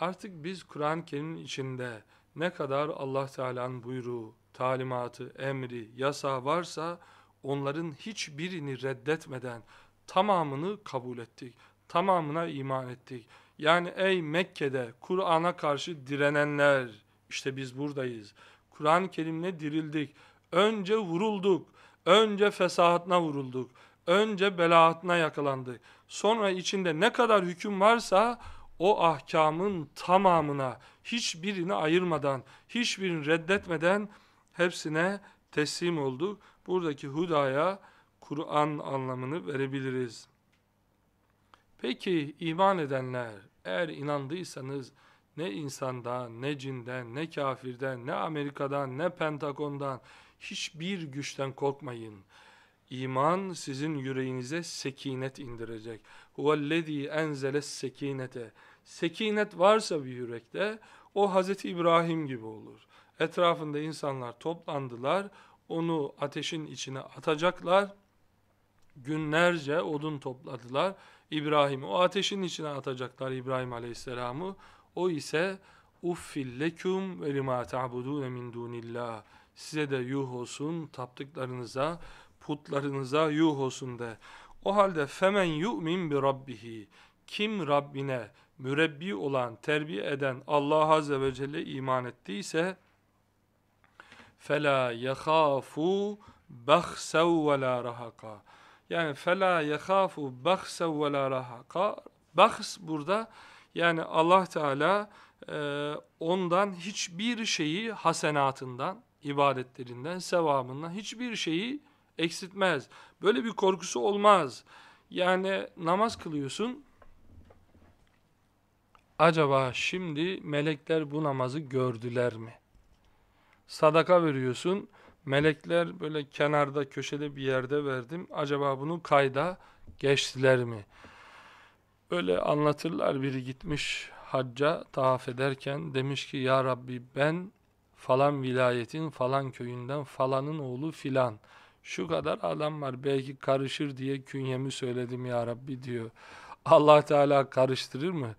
Artık biz Kur'an-ı Kerim'in içinde ne kadar Allah Teala'nın buyruğu, talimatı, emri, yasa varsa onların hiçbirini reddetmeden tamamını kabul ettik. Tamamına iman ettik. Yani ey Mekke'de Kur'an'a karşı direnenler işte biz buradayız. Kur'an-ı Kerim'le dirildik. Önce vurulduk. Önce fesahatına vurulduk. Önce belaatına yakalandık. Sonra içinde ne kadar hüküm varsa o ahkamın tamamına, hiçbirini ayırmadan, hiçbirini reddetmeden hepsine teslim olduk. Buradaki hudaya Kur'an anlamını verebiliriz. Peki iman edenler eğer inandıysanız ne insandan, ne cinden, ne kafirden, ne Amerika'dan, ne Pentagon'dan hiçbir güçten korkmayın. İman sizin yüreğinize sekinet indirecek. Huvellezî enzeles sekinete. Sekinet varsa bir yürekte o Hazreti İbrahim gibi olur. Etrafında insanlar toplandılar onu ateşin içine atacaklar. Günlerce odun topladılar. İbrahim'i o ateşin içine atacaklar İbrahim Aleyhisselam'ı. O ise Uffillekum leküm ve lima ta'budune min dunillah. Size de yuh olsun taptıklarınıza, putlarınıza yuh olsun de. O halde femen yu'min bi rabbihi. Kim Rabbine mürebbi olan, terbiye eden Allah Azze ve Celle iman ettiyse fela yahafu bahsav ve la rahaka. Yani fela yahafu bahsav ve la rahaka. Bahs burada yani Allah Teala e, ondan hiçbir şeyi hasenatından, ibadetlerinden, sevabından hiçbir şeyi eksiltmez. Böyle bir korkusu olmaz. Yani namaz kılıyorsun. Acaba şimdi melekler bu namazı gördüler mi? sadaka veriyorsun. Melekler böyle kenarda köşede bir yerde verdim. Acaba bunu kayda geçtiler mi? Böyle anlatırlar biri gitmiş hacca tavaf ederken demiş ki ya Rabbi ben falan vilayetin falan köyünden falanın oğlu filan. Şu kadar adam var belki karışır diye künyemi söyledim ya Rabbi diyor. Allah Teala karıştırır mı?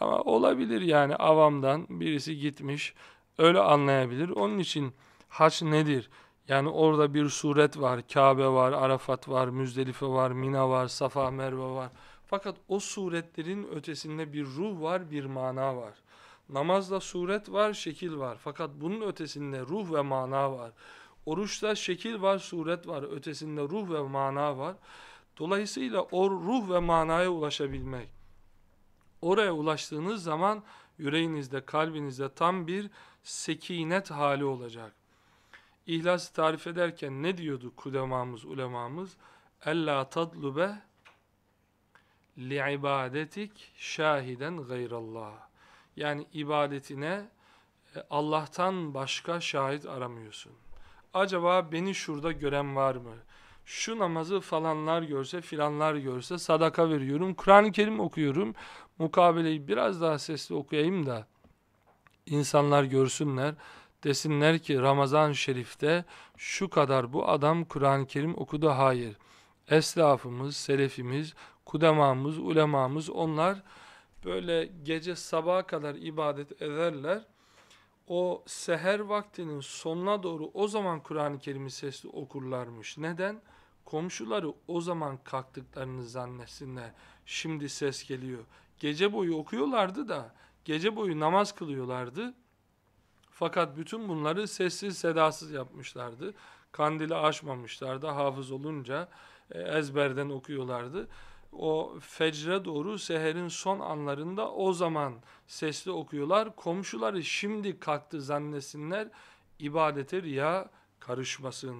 Ama olabilir yani avamdan birisi gitmiş öyle anlayabilir. Onun için haç nedir? Yani orada bir suret var, Kabe var, Arafat var, Müzdelife var, Mina var, Safa, Merve var. Fakat o suretlerin ötesinde bir ruh var, bir mana var. Namazda suret var, şekil var. Fakat bunun ötesinde ruh ve mana var. Oruçta şekil var, suret var. Ötesinde ruh ve mana var. Dolayısıyla o ruh ve manaya ulaşabilmek. Oraya ulaştığınız zaman yüreğinizde, kalbinizde tam bir sekinet hali olacak. İhlası tarif ederken ne diyordu kudemamız, ulemamız? Ella tadlube li ibadetik şahiden gayrallah. Yani ibadetine e, Allah'tan başka şahit aramıyorsun. Acaba beni şurada gören var mı? Şu namazı falanlar görse, filanlar görse sadaka veriyorum. Kur'an-ı Kerim okuyorum. Mukabeleyi biraz daha sesli okuyayım da insanlar görsünler desinler ki ramazan Şerif'te şu kadar bu adam Kur'an-ı Kerim okudu. Hayır. Eslafımız, selefimiz, kudemamız, ulemamız onlar böyle gece sabaha kadar ibadet ederler. O seher vaktinin sonuna doğru o zaman Kur'an-ı Kerim'i sesli okurlarmış. Neden? Komşuları o zaman kalktıklarını zannetsinler. Şimdi ses geliyor. Gece boyu okuyorlardı da Gece boyu namaz kılıyorlardı. Fakat bütün bunları sessiz sedasız yapmışlardı. Kandili açmamışlardı, Hafız olunca e, ezberden okuyorlardı. O fecre doğru seherin son anlarında o zaman sesli okuyorlar. Komşuları şimdi kalktı zannesinler. İbadete riya karışmasın.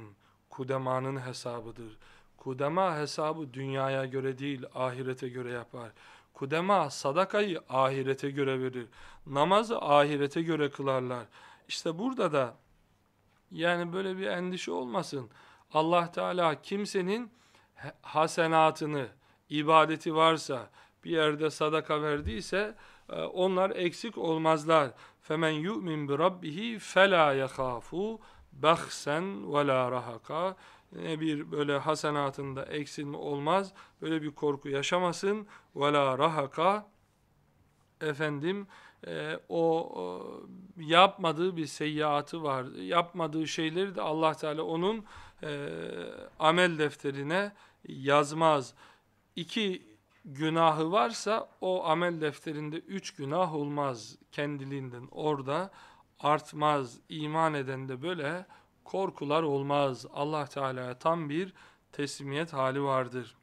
Kudemanın hesabıdır. Kudema hesabı dünyaya göre değil ahirete göre yapar. Kudema sadakayı ahirete göre verir. Namazı ahirete göre kılarlar. İşte burada da yani böyle bir endişe olmasın. Allah Teala kimsenin hasenatını, ibadeti varsa, bir yerde sadaka verdiyse e, onlar eksik olmazlar. Femen yu'min bi rabbih fela yakhafu bahsen ve la rahaka ne bir böyle hasenatında eksilme olmaz. Böyle bir korku yaşamasın. Ve rahaka efendim e, o e, yapmadığı bir seyyiatı var. Yapmadığı şeyleri de Allah Teala onun e, amel defterine yazmaz. İki günahı varsa o amel defterinde üç günah olmaz kendiliğinden. Orada artmaz. iman eden de böyle korkular olmaz. Allah Teala'ya tam bir teslimiyet hali vardır.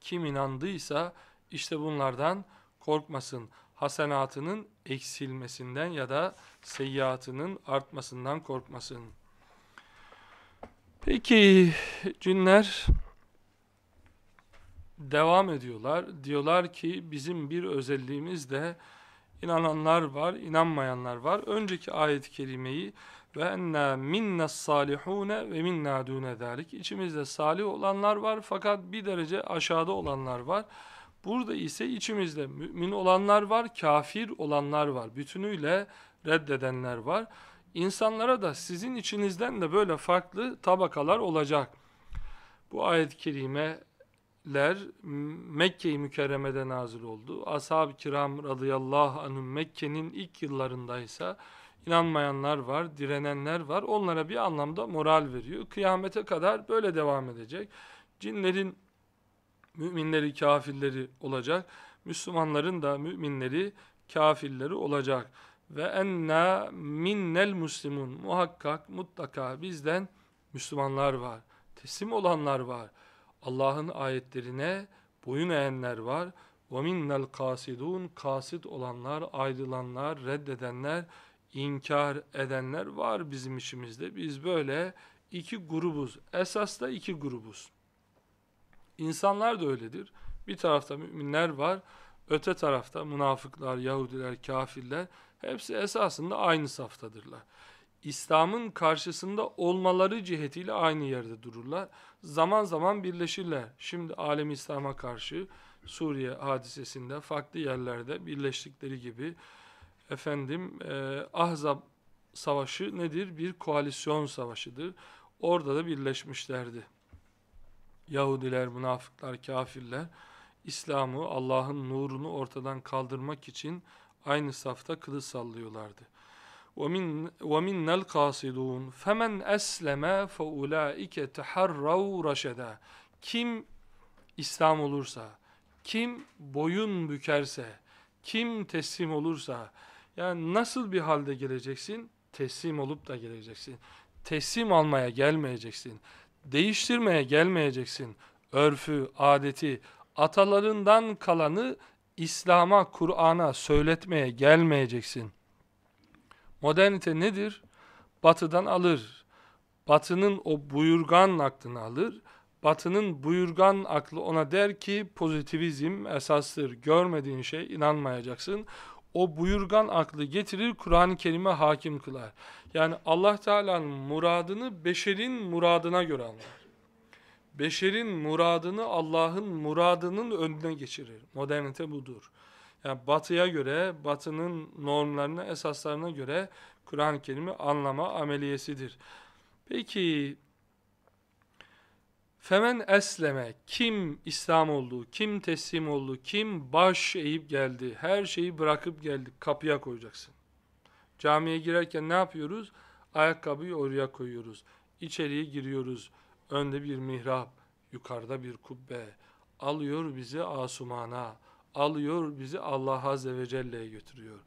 Kim inandıysa işte bunlardan korkmasın. Hasenatının eksilmesinden ya da seyyiatının artmasından korkmasın. Peki cinler devam ediyorlar. Diyorlar ki bizim bir özelliğimiz de inananlar var, inanmayanlar var. Önceki ayet-i kerimeyi ve enna minna salihune ve minna dune zalik. İçimizde salih olanlar var fakat bir derece aşağıda olanlar var. Burada ise içimizde mümin olanlar var, kafir olanlar var. Bütünüyle reddedenler var. İnsanlara da sizin içinizden de böyle farklı tabakalar olacak. Bu ayet-i kerimeler Mekke-i Mükerreme'de nazil oldu. Ashab-ı kiram radıyallahu anh'ın Mekke'nin ilk yıllarındaysa ise inanmayanlar var, direnenler var. Onlara bir anlamda moral veriyor. Kıyamete kadar böyle devam edecek. Cinlerin müminleri, kafirleri olacak. Müslümanların da müminleri, kafirleri olacak. Ve enna minnel muslimun. Muhakkak mutlaka bizden Müslümanlar var. Teslim olanlar var. Allah'ın ayetlerine boyun eğenler var. وَمِنَّ الْقَاسِدُونَ Kasit olanlar, ayrılanlar, reddedenler, inkar edenler var bizim işimizde. Biz böyle iki grubuz. Esas da iki grubuz. İnsanlar da öyledir. Bir tarafta müminler var, öte tarafta münafıklar, Yahudiler, kafirler hepsi esasında aynı saftadırlar. İslam'ın karşısında olmaları cihetiyle aynı yerde dururlar. Zaman zaman birleşirler. Şimdi alem İslam'a karşı Suriye hadisesinde farklı yerlerde birleştikleri gibi efendim e, Ahzab savaşı nedir? Bir koalisyon savaşıdır. Orada da birleşmişlerdi. Yahudiler, münafıklar, kafirler İslam'ı, Allah'ın nurunu ortadan kaldırmak için aynı safta kılıç sallıyorlardı. وَمِنَّ الْقَاسِدُونَ فَمَنْ أَسْلَمَا فَاُولَٰئِكَ تَحَرَّوْا رَشَدًا Kim İslam olursa, kim boyun bükerse, kim teslim olursa, yani nasıl bir halde geleceksin? Teslim olup da geleceksin. Teslim almaya gelmeyeceksin. Değiştirmeye gelmeyeceksin. Örfü, adeti, atalarından kalanı İslam'a, Kur'an'a söyletmeye gelmeyeceksin. Modernite nedir? Batıdan alır. Batının o buyurgan aklını alır. Batının buyurgan aklı ona der ki pozitivizm esastır. Görmediğin şey inanmayacaksın o buyurgan aklı getirir Kur'an-ı Kerim'e hakim kılar. Yani Allah Teala'nın muradını beşerin muradına göre anlar. Beşerin muradını Allah'ın muradının önüne geçirir. Modernite budur. Yani batıya göre, batının normlarına, esaslarına göre Kur'an-ı Kerim'i anlama ameliyesidir. Peki Femen esleme kim İslam oldu, kim teslim oldu, kim baş eğip geldi, her şeyi bırakıp geldi kapıya koyacaksın. Camiye girerken ne yapıyoruz? Ayakkabıyı oraya koyuyoruz. İçeriye giriyoruz. Önde bir mihrap, yukarıda bir kubbe. Alıyor bizi asumana, alıyor bizi Allah Azze ve Celle'ye götürüyor.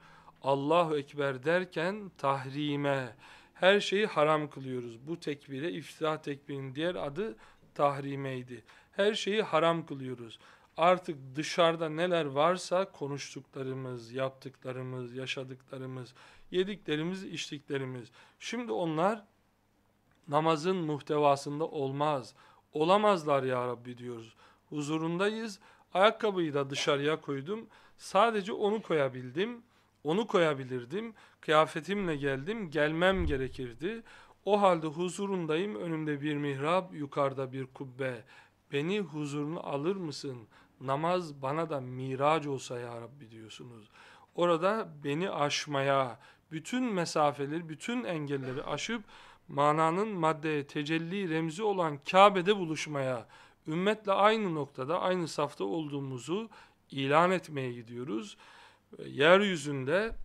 Allahu Ekber derken tahrime, her şeyi haram kılıyoruz. Bu tekbire, iftihar tekbirinin diğer adı tahrimeydi. Her şeyi haram kılıyoruz. Artık dışarıda neler varsa konuştuklarımız, yaptıklarımız, yaşadıklarımız, yediklerimiz, içtiklerimiz. Şimdi onlar namazın muhtevasında olmaz. Olamazlar ya Rabbi diyoruz. Huzurundayız. Ayakkabıyı da dışarıya koydum. Sadece onu koyabildim. Onu koyabilirdim. Kıyafetimle geldim. Gelmem gerekirdi. O halde huzurundayım, önümde bir mihrab, yukarıda bir kubbe. Beni huzurunu alır mısın? Namaz bana da miraç olsa ya Rabbi diyorsunuz. Orada beni aşmaya, bütün mesafeleri, bütün engelleri aşıp mananın maddeye tecelli remzi olan Kabe'de buluşmaya, ümmetle aynı noktada, aynı safta olduğumuzu ilan etmeye gidiyoruz. Yeryüzünde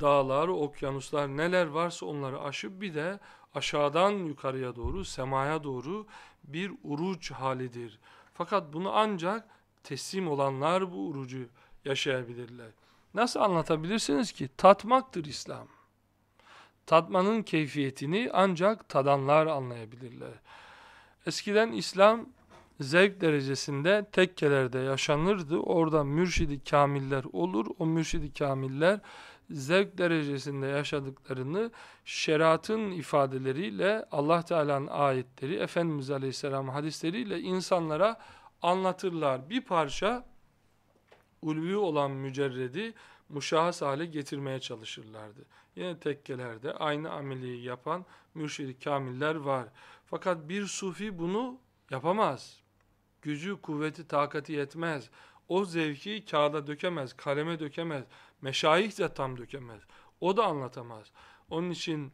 dağlar, okyanuslar neler varsa onları aşıp bir de aşağıdan yukarıya doğru, semaya doğru bir uruç halidir. Fakat bunu ancak teslim olanlar bu urucu yaşayabilirler. Nasıl anlatabilirsiniz ki? Tatmaktır İslam. Tatmanın keyfiyetini ancak tadanlar anlayabilirler. Eskiden İslam zevk derecesinde tekkelerde yaşanırdı. Orada mürşidi kamiller olur. O mürşidi kamiller zevk derecesinde yaşadıklarını şeriatın ifadeleriyle Allah Teala'nın ayetleri, Efendimiz Aleyhisselam hadisleriyle insanlara anlatırlar. Bir parça ulvi olan mücerredi muşahhas hale getirmeye çalışırlardı. Yine tekkelerde aynı ameliyi yapan mürşid kamiller var. Fakat bir sufi bunu yapamaz. Gücü, kuvveti, takati yetmez. O zevki kağıda dökemez, kaleme dökemez. Meşayih de tam dökemez. O da anlatamaz. Onun için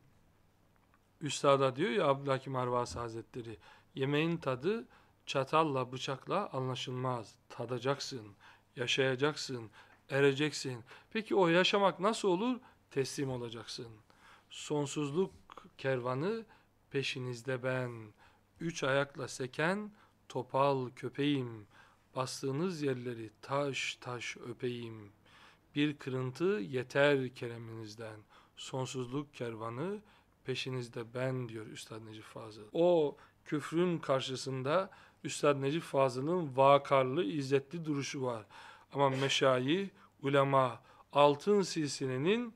Üstada diyor ya Abdülhakim Arvasi Hazretleri yemeğin tadı çatalla bıçakla anlaşılmaz. Tadacaksın, yaşayacaksın, ereceksin. Peki o yaşamak nasıl olur? Teslim olacaksın. Sonsuzluk kervanı peşinizde ben. Üç ayakla seken topal köpeğim. Bastığınız yerleri taş taş öpeyim.'' bir kırıntı yeter kereminizden. Sonsuzluk kervanı peşinizde ben diyor Üstad Necip Fazıl. O küfrün karşısında Üstad Necip Fazıl'ın vakarlı, izzetli duruşu var. Ama meşayi, ulema, altın silsilenin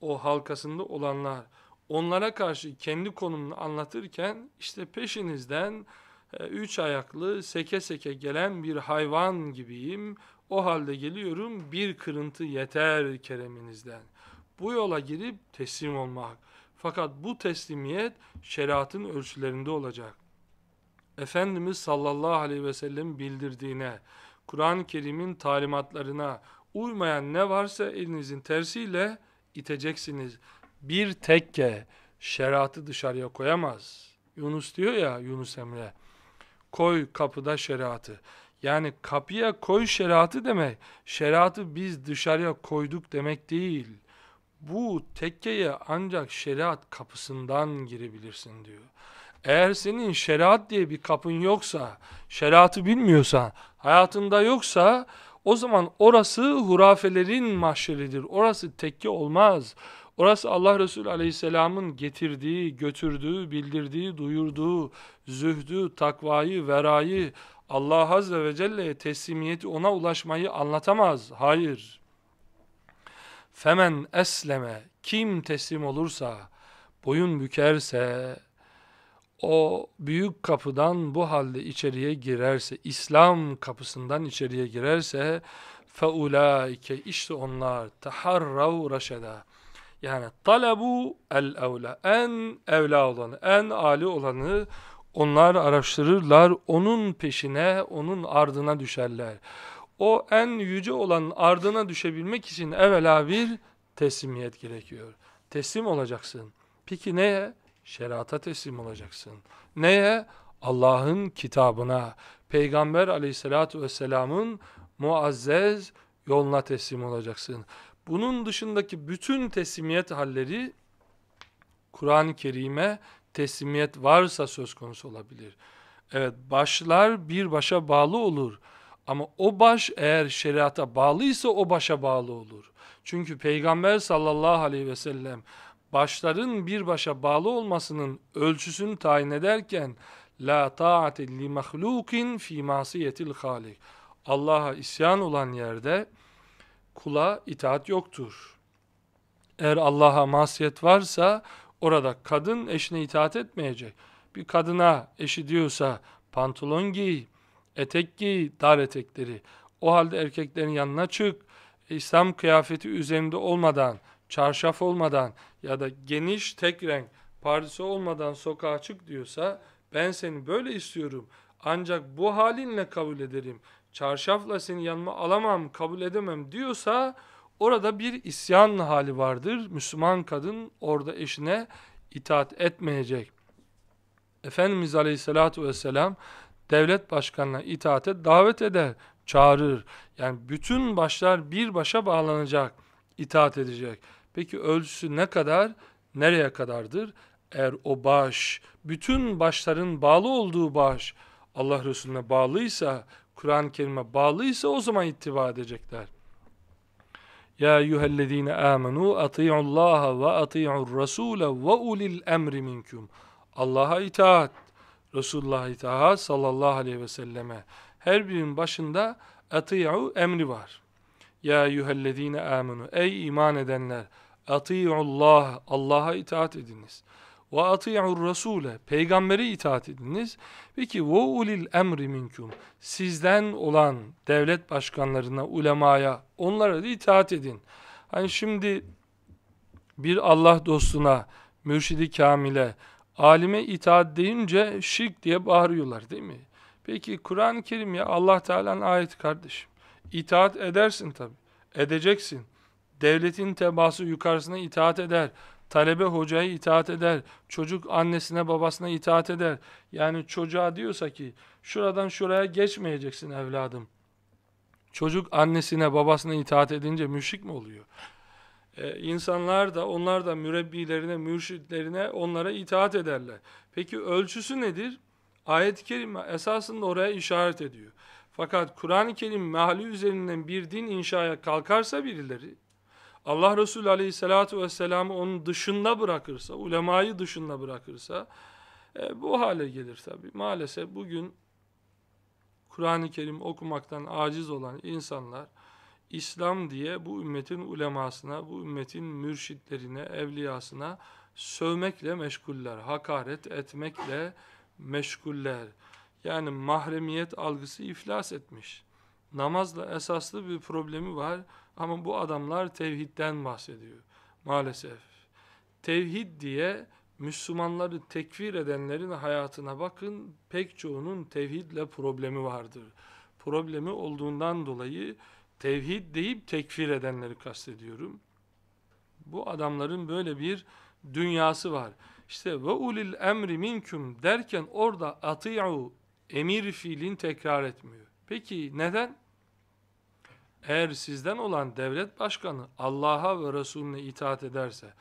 o halkasında olanlar, onlara karşı kendi konumunu anlatırken işte peşinizden e, üç ayaklı seke seke gelen bir hayvan gibiyim. O halde geliyorum bir kırıntı yeter kereminizden. Bu yola girip teslim olmak. Fakat bu teslimiyet şeriatın ölçülerinde olacak. Efendimiz sallallahu aleyhi ve sellem bildirdiğine, Kur'an-ı Kerim'in talimatlarına uymayan ne varsa elinizin tersiyle iteceksiniz. Bir tekke şeriatı dışarıya koyamaz. Yunus diyor ya Yunus Emre, koy kapıda şeriatı. Yani kapıya koy şeriatı demek, şeriatı biz dışarıya koyduk demek değil. Bu tekkeye ancak şeriat kapısından girebilirsin diyor. Eğer senin şeriat diye bir kapın yoksa, şeriatı bilmiyorsan, hayatında yoksa o zaman orası hurafelerin mahşeridir. Orası tekke olmaz. Orası Allah Resulü Aleyhisselam'ın getirdiği, götürdüğü, bildirdiği, duyurduğu, zühdü, takvayı, verayı, Allah Azze ve Celle'ye teslimiyeti ona ulaşmayı anlatamaz. Hayır. Femen esleme kim teslim olursa boyun bükerse o büyük kapıdan bu halde içeriye girerse İslam kapısından içeriye girerse feulaike işte onlar taharrav raşeda yani talabu el evla en evla olanı en ali olanı onlar araştırırlar, onun peşine, onun ardına düşerler. O en yüce olanın ardına düşebilmek için evvela bir teslimiyet gerekiyor. Teslim olacaksın. Peki neye? Şerata teslim olacaksın. Neye? Allah'ın kitabına, Peygamber aleyhissalatü vesselamın muazzez yoluna teslim olacaksın. Bunun dışındaki bütün teslimiyet halleri Kur'an-ı Kerim'e teslimiyet varsa söz konusu olabilir. Evet başlar bir başa bağlı olur. Ama o baş eğer şeriata bağlıysa o başa bağlı olur. Çünkü Peygamber sallallahu aleyhi ve sellem başların bir başa bağlı olmasının ölçüsünü tayin ederken la taate li mahlukin fi masiyetil halik. Allah'a isyan olan yerde kula itaat yoktur. Eğer Allah'a masiyet varsa Orada kadın eşine itaat etmeyecek. Bir kadına eşi diyorsa pantolon giy, etek giy, dar etekleri. O halde erkeklerin yanına çık. İslam kıyafeti üzerinde olmadan, çarşaf olmadan ya da geniş tek renk pardesi olmadan sokağa çık diyorsa ben seni böyle istiyorum. Ancak bu halinle kabul ederim. Çarşafla seni yanıma alamam, kabul edemem diyorsa Orada bir isyan hali vardır. Müslüman kadın orada eşine itaat etmeyecek. Efendimiz Aleyhisselatü Vesselam devlet başkanına itaate davet eder, çağırır. Yani bütün başlar bir başa bağlanacak, itaat edecek. Peki ölçüsü ne kadar, nereye kadardır? Eğer o baş, bütün başların bağlı olduğu baş Allah Resulüne bağlıysa, Kur'an-ı Kerim'e bağlıysa o zaman ittiba edecekler. Ya eyyühellezine amenu ati'ullaha ve ati'ur rasule ve ulil emri minkum. Allah'a itaat, Resulullah'a itaat sallallahu aleyhi ve selleme. Her birinin başında ati'u emri var. Ya eyyühellezine amenu. Ey iman edenler. Ati'ullah. Allah'a itaat ediniz ve ati'ur rasule peygamberi itaat ediniz. Peki ve ulil emri minkum sizden olan devlet başkanlarına, ulemaya onlara da itaat edin. Hani şimdi bir Allah dostuna, mürşidi kamile, alime itaat deyince şirk diye bağırıyorlar değil mi? Peki Kur'an-ı Kerim ya Allah Teala'nın ayet kardeşim. İtaat edersin tabi. Edeceksin. Devletin tebası yukarısına itaat eder. Talebe hocaya itaat eder. Çocuk annesine babasına itaat eder. Yani çocuğa diyorsa ki şuradan şuraya geçmeyeceksin evladım. Çocuk annesine babasına itaat edince müşrik mi oluyor? Ee, insanlar da onlar da mürebbilerine, mürşitlerine onlara itaat ederler. Peki ölçüsü nedir? Ayet-i Kerime esasında oraya işaret ediyor. Fakat Kur'an-ı Kerim mehali üzerinden bir din inşaya kalkarsa birileri, Allah Resulü Aleyhisselatü vesselam'ı onun dışında bırakırsa, ulemayı dışında bırakırsa e, bu hale gelir tabi. Maalesef bugün Kur'an-ı Kerim okumaktan aciz olan insanlar İslam diye bu ümmetin ulemasına, bu ümmetin mürşitlerine, evliyasına sövmekle meşguller, hakaret etmekle meşguller. Yani mahremiyet algısı iflas etmiş. Namazla esaslı bir problemi var ama bu adamlar tevhidden bahsediyor maalesef. Tevhid diye Müslümanları tekfir edenlerin hayatına bakın pek çoğunun tevhidle problemi vardır. Problemi olduğundan dolayı tevhid deyip tekfir edenleri kastediyorum. Bu adamların böyle bir dünyası var. İşte ve ulil emri minküm derken orada ati'u emir fiilin tekrar etmiyor. Peki neden? Eğer sizden olan devlet başkanı Allah'a ve Resulüne itaat ederse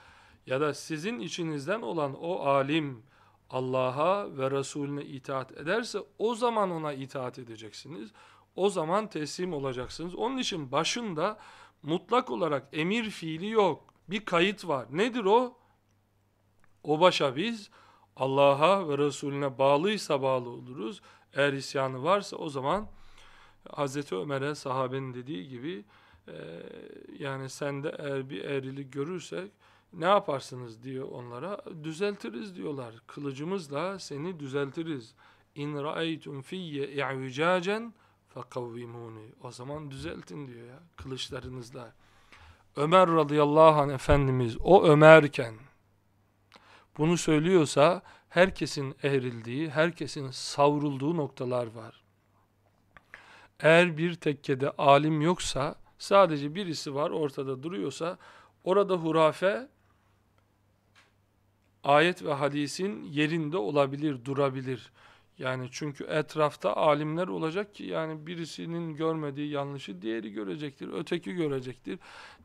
ya da sizin içinizden olan o alim Allah'a ve Resulüne itaat ederse o zaman ona itaat edeceksiniz. O zaman teslim olacaksınız. Onun için başında mutlak olarak emir fiili yok. Bir kayıt var. Nedir o? O başa biz Allah'a ve Resulüne bağlıysa bağlı oluruz. Eğer isyanı varsa o zaman Hazreti Ömer'e sahabenin dediği gibi e, yani sende eğer bir eğrilik görürsek ne yaparsınız diyor onlara. Düzeltiriz diyorlar. Kılıcımızla seni düzeltiriz. İn ra'aytum fiyye i'vicacen fekavvimuni. O zaman düzeltin diyor ya kılıçlarınızla. Ömer radıyallahu anh Efendimiz o Ömerken bunu söylüyorsa herkesin eğrildiği, herkesin savrulduğu noktalar var. Eğer bir tekkede alim yoksa, sadece birisi var ortada duruyorsa, orada hurafe ayet ve hadisin yerinde olabilir, durabilir. Yani çünkü etrafta alimler olacak ki yani birisinin görmediği yanlışı diğeri görecektir, öteki görecektir.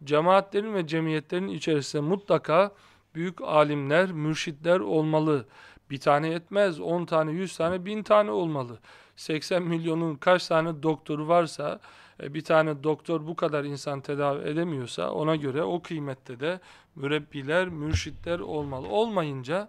Cemaatlerin ve cemiyetlerin içerisinde mutlaka büyük alimler, mürşitler olmalı. Bir tane yetmez. 10 tane, 100 tane, 1000 tane olmalı. 80 milyonun kaç tane doktoru varsa e, bir tane doktor bu kadar insan tedavi edemiyorsa ona göre o kıymette de mürebbiler, mürşitler olmalı. Olmayınca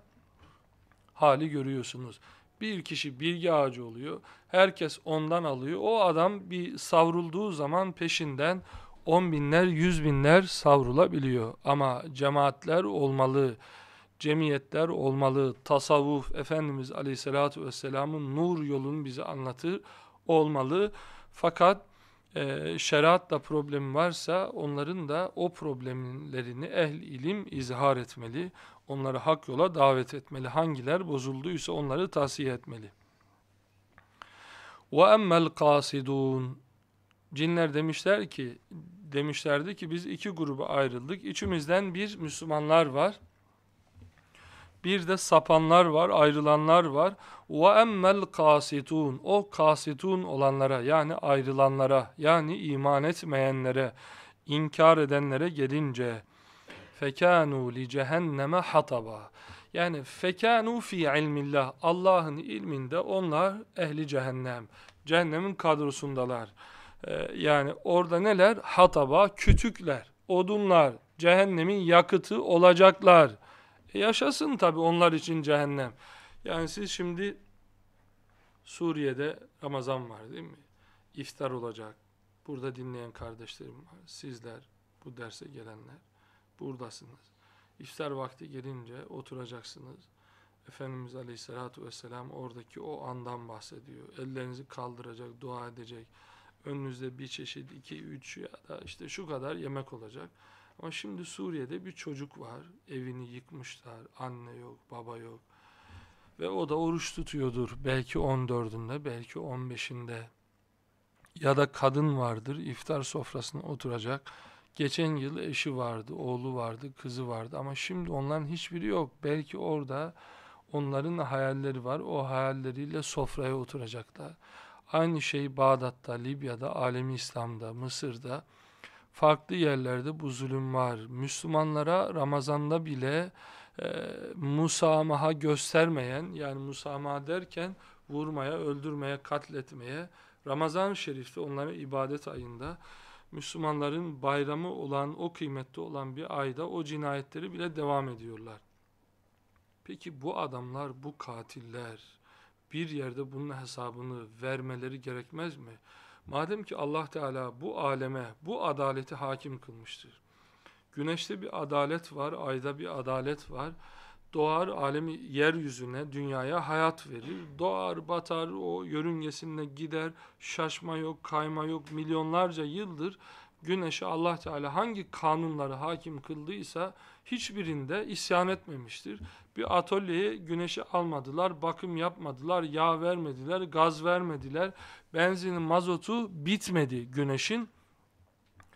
hali görüyorsunuz. Bir kişi bilgi ağacı oluyor. Herkes ondan alıyor. O adam bir savrulduğu zaman peşinden on binler, yüz binler savrulabiliyor. Ama cemaatler olmalı cemiyetler olmalı. Tasavvuf Efendimiz Aleyhisselatü Vesselam'ın nur yolunu bize anlatır olmalı. Fakat e, şeriatla problem varsa onların da o problemlerini ehl ilim izhar etmeli. Onları hak yola davet etmeli. Hangiler bozulduysa onları tavsiye etmeli. وَاَمَّا الْقَاسِدُونَ Cinler demişler ki, demişlerdi ki biz iki gruba ayrıldık. İçimizden bir Müslümanlar var. Bir de sapanlar var, ayrılanlar var. Ve emmel kasitun. O kasitun olanlara yani ayrılanlara yani iman etmeyenlere, inkar edenlere gelince fekanu li cehenneme hataba. Yani fekanu fi ilmillah. Allah'ın ilminde onlar ehli cehennem. Cehennemin kadrosundalar. Ee, yani orada neler? Hataba, kütükler, odunlar, cehennemin yakıtı olacaklar.'' yaşasın tabi onlar için cehennem. Yani siz şimdi Suriye'de Ramazan var değil mi? İftar olacak. Burada dinleyen kardeşlerim var. Sizler, bu derse gelenler buradasınız. İftar vakti gelince oturacaksınız. Efendimiz Aleyhisselatü Vesselam oradaki o andan bahsediyor. Ellerinizi kaldıracak, dua edecek. Önünüzde bir çeşit, iki, üç ya da işte şu kadar yemek olacak. Ama şimdi Suriye'de bir çocuk var. Evini yıkmışlar. Anne yok, baba yok. Ve o da oruç tutuyordur. Belki 14'ünde, belki 15'inde. Ya da kadın vardır. iftar sofrasına oturacak. Geçen yıl eşi vardı, oğlu vardı, kızı vardı. Ama şimdi onların hiçbiri yok. Belki orada onların hayalleri var. O hayalleriyle sofraya oturacaklar. Aynı şey Bağdat'ta, Libya'da, Alemi İslam'da, Mısır'da farklı yerlerde bu zulüm var. Müslümanlara Ramazan'da bile e, musamaha göstermeyen yani musamaha derken vurmaya, öldürmeye, katletmeye Ramazan-ı Şerif'te onların ibadet ayında Müslümanların bayramı olan o kıymetli olan bir ayda o cinayetleri bile devam ediyorlar. Peki bu adamlar, bu katiller bir yerde bunun hesabını vermeleri gerekmez mi? Madem ki Allah Teala bu aleme, bu adaleti hakim kılmıştır. Güneşte bir adalet var, ayda bir adalet var. Doğar alemi yeryüzüne, dünyaya hayat verir. Doğar, batar, o yörüngesinde gider, şaşma yok, kayma yok. Milyonlarca yıldır güneşi Allah Teala hangi kanunları hakim kıldıysa hiçbirinde isyan etmemiştir. Bir atölyeye güneşi almadılar, bakım yapmadılar, yağ vermediler, gaz vermediler. Benzinin mazotu bitmedi güneşin.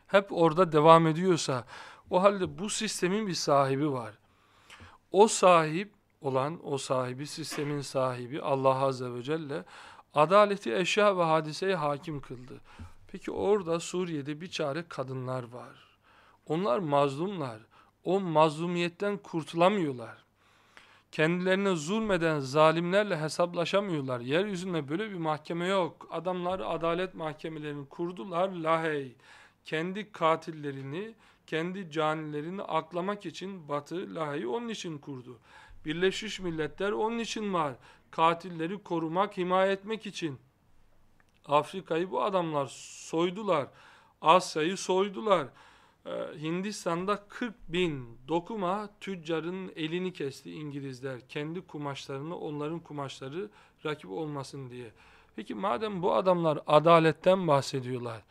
Hep orada devam ediyorsa o halde bu sistemin bir sahibi var. O sahip olan, o sahibi, sistemin sahibi Allah Azze ve Celle adaleti eşya ve hadiseye hakim kıldı. Peki orada Suriye'de bir çare kadınlar var. Onlar mazlumlar. O mazlumiyetten kurtulamıyorlar. Kendilerine zulmeden zalimlerle hesaplaşamıyorlar. Yeryüzünde böyle bir mahkeme yok. Adamlar adalet mahkemelerini kurdular lahey. Kendi katillerini, kendi canilerini aklamak için Batı lahey'i onun için kurdu. Birleşmiş Milletler onun için var. Katilleri korumak, himaye etmek için. Afrika'yı bu adamlar soydular. Asya'yı soydular. Ee, Hindistan'da 40 bin dokuma tüccarın elini kesti İngilizler. Kendi kumaşlarını onların kumaşları rakip olmasın diye. Peki madem bu adamlar adaletten bahsediyorlar.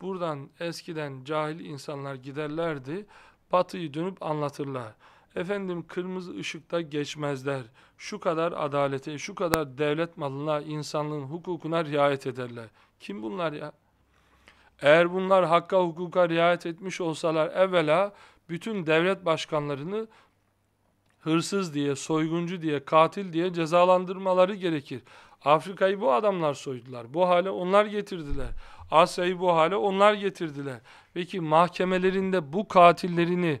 Buradan eskiden cahil insanlar giderlerdi. Batı'yı dönüp anlatırlar efendim kırmızı ışıkta geçmezler, şu kadar adalete, şu kadar devlet malına, insanlığın hukukuna riayet ederler. Kim bunlar ya? Eğer bunlar hakka hukuka riayet etmiş olsalar evvela bütün devlet başkanlarını hırsız diye, soyguncu diye, katil diye cezalandırmaları gerekir. Afrika'yı bu adamlar soydular. Bu hale onlar getirdiler. Asya'yı bu hale onlar getirdiler. Peki mahkemelerinde bu katillerini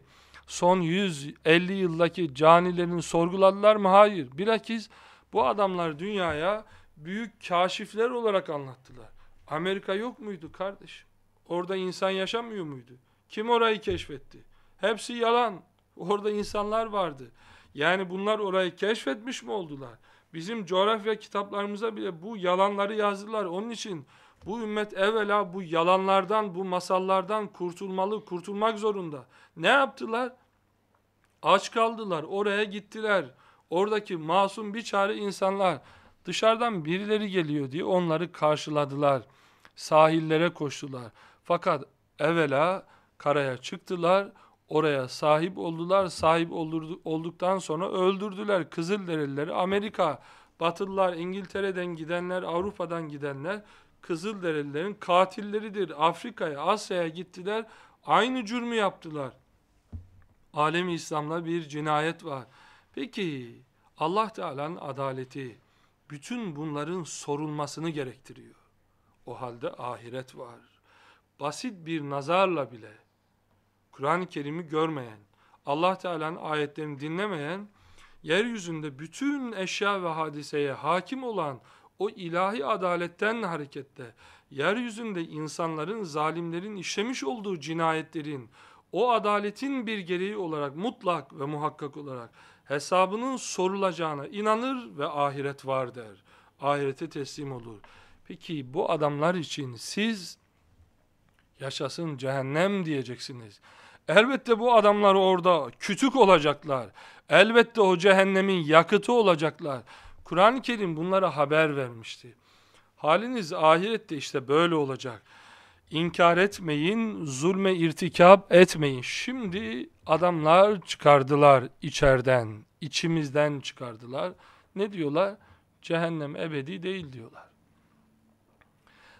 son 150 yıldaki canilerini sorguladılar mı? Hayır. Bilakis bu adamlar dünyaya büyük kaşifler olarak anlattılar. Amerika yok muydu kardeş? Orada insan yaşamıyor muydu? Kim orayı keşfetti? Hepsi yalan. Orada insanlar vardı. Yani bunlar orayı keşfetmiş mi oldular? Bizim coğrafya kitaplarımıza bile bu yalanları yazdılar. Onun için bu ümmet evvela bu yalanlardan, bu masallardan kurtulmalı, kurtulmak zorunda. Ne yaptılar? Aç kaldılar, oraya gittiler. Oradaki masum bir çare insanlar dışarıdan birileri geliyor diye onları karşıladılar. Sahillere koştular. Fakat evvela karaya çıktılar, oraya sahip oldular. Sahip olduktan sonra öldürdüler Kızılderilileri. Amerika, Batılılar, İngiltere'den gidenler, Avrupa'dan gidenler Kızılderililerin katilleridir. Afrika'ya, Asya'ya gittiler. Aynı cürmü yaptılar alemi İslam'da bir cinayet var. Peki Allah Teala'nın adaleti bütün bunların sorulmasını gerektiriyor. O halde ahiret var. Basit bir nazarla bile Kur'an-ı Kerim'i görmeyen, Allah Teala'nın ayetlerini dinlemeyen, yeryüzünde bütün eşya ve hadiseye hakim olan o ilahi adaletten harekette yeryüzünde insanların, zalimlerin işlemiş olduğu cinayetlerin o adaletin bir gereği olarak mutlak ve muhakkak olarak hesabının sorulacağına inanır ve ahiret var der. Ahirete teslim olur. Peki bu adamlar için siz yaşasın cehennem diyeceksiniz. Elbette bu adamlar orada kütük olacaklar. Elbette o cehennemin yakıtı olacaklar. Kur'an-ı Kerim bunlara haber vermişti. Haliniz ahirette işte böyle olacak.'' İnkar etmeyin, zulme irtikap etmeyin. Şimdi adamlar çıkardılar içerden, içimizden çıkardılar. Ne diyorlar? Cehennem ebedi değil diyorlar.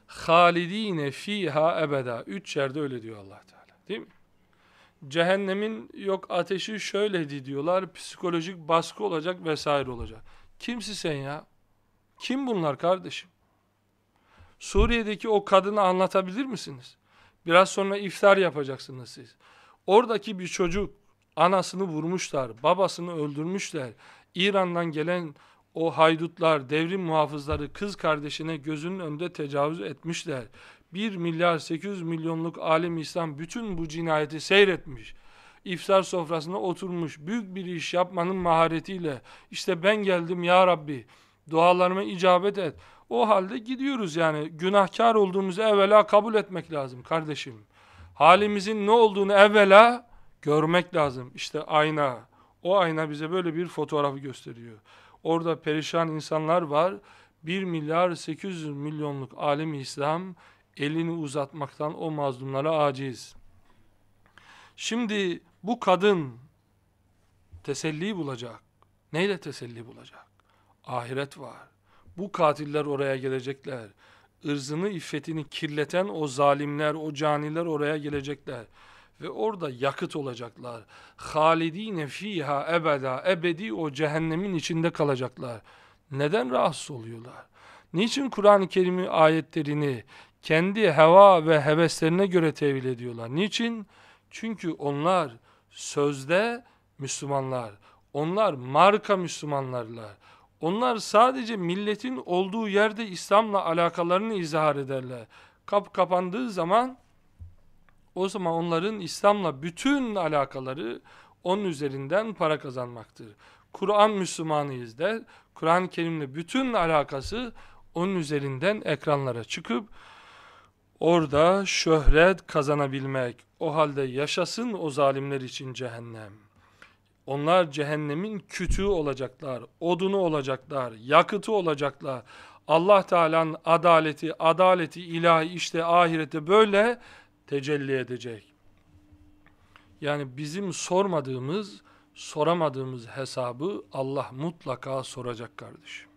Halidine fiha ebeda. Üç yerde öyle diyor allah Teala. Değil mi? Cehennemin yok ateşi şöyleydi diyorlar. Psikolojik baskı olacak vesaire olacak. Kimsi sen ya? Kim bunlar kardeşim? Suriye'deki o kadını anlatabilir misiniz? Biraz sonra iftar yapacaksınız siz. Oradaki bir çocuk anasını vurmuşlar, babasını öldürmüşler. İran'dan gelen o haydutlar, devrim muhafızları kız kardeşine gözünün önünde tecavüz etmişler. 1 milyar 800 milyonluk alim İslam bütün bu cinayeti seyretmiş. İftar sofrasına oturmuş büyük bir iş yapmanın maharetiyle işte ben geldim ya Rabbi dualarıma icabet et. O halde gidiyoruz yani. Günahkar olduğumuzu evvela kabul etmek lazım kardeşim. Halimizin ne olduğunu evvela görmek lazım. İşte ayna. O ayna bize böyle bir fotoğrafı gösteriyor. Orada perişan insanlar var. 1 milyar 800 milyonluk alim İslam elini uzatmaktan o mazlumlara aciz. Şimdi bu kadın teselli bulacak. Neyle teselli bulacak? Ahiret var. Bu katiller oraya gelecekler. Irzını, iffetini kirleten o zalimler, o caniler oraya gelecekler. Ve orada yakıt olacaklar. Halidine fiha ebeda, ebedi o cehennemin içinde kalacaklar. Neden rahatsız oluyorlar? Niçin Kur'an-ı Kerim'i ayetlerini kendi heva ve heveslerine göre tevil ediyorlar? Niçin? Çünkü onlar sözde Müslümanlar. Onlar marka Müslümanlarlar. Onlar sadece milletin olduğu yerde İslam'la alakalarını izhar ederler. Kap kapandığı zaman o zaman onların İslam'la bütün alakaları onun üzerinden para kazanmaktır. Kur'an Müslümanıyız der. Kur'an-ı Kerim'le bütün alakası onun üzerinden ekranlara çıkıp orada şöhret kazanabilmek. O halde yaşasın o zalimler için cehennem. Onlar cehennemin kütüğü olacaklar, odunu olacaklar, yakıtı olacaklar. Allah Teala'nın adaleti, adaleti ilahi işte ahirete böyle tecelli edecek. Yani bizim sormadığımız, soramadığımız hesabı Allah mutlaka soracak kardeşim.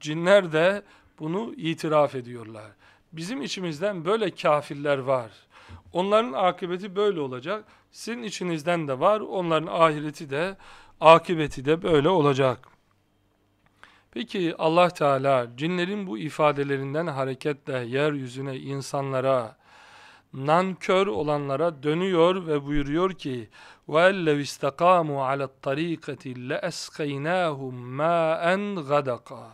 Cinler de bunu itiraf ediyorlar. Bizim içimizden böyle kafirler var. Onların akıbeti böyle olacak. Sizin içinizden de var. Onların ahireti de, akıbeti de böyle olacak. Peki Allah Teala cinlerin bu ifadelerinden hareketle yeryüzüne insanlara nankör olanlara dönüyor ve buyuruyor ki وَاَلَّوْ اِسْتَقَامُوا عَلَى الطَّر۪يقَةِ لَاَسْقَيْنَاهُمْ مَاءً غَدَقًا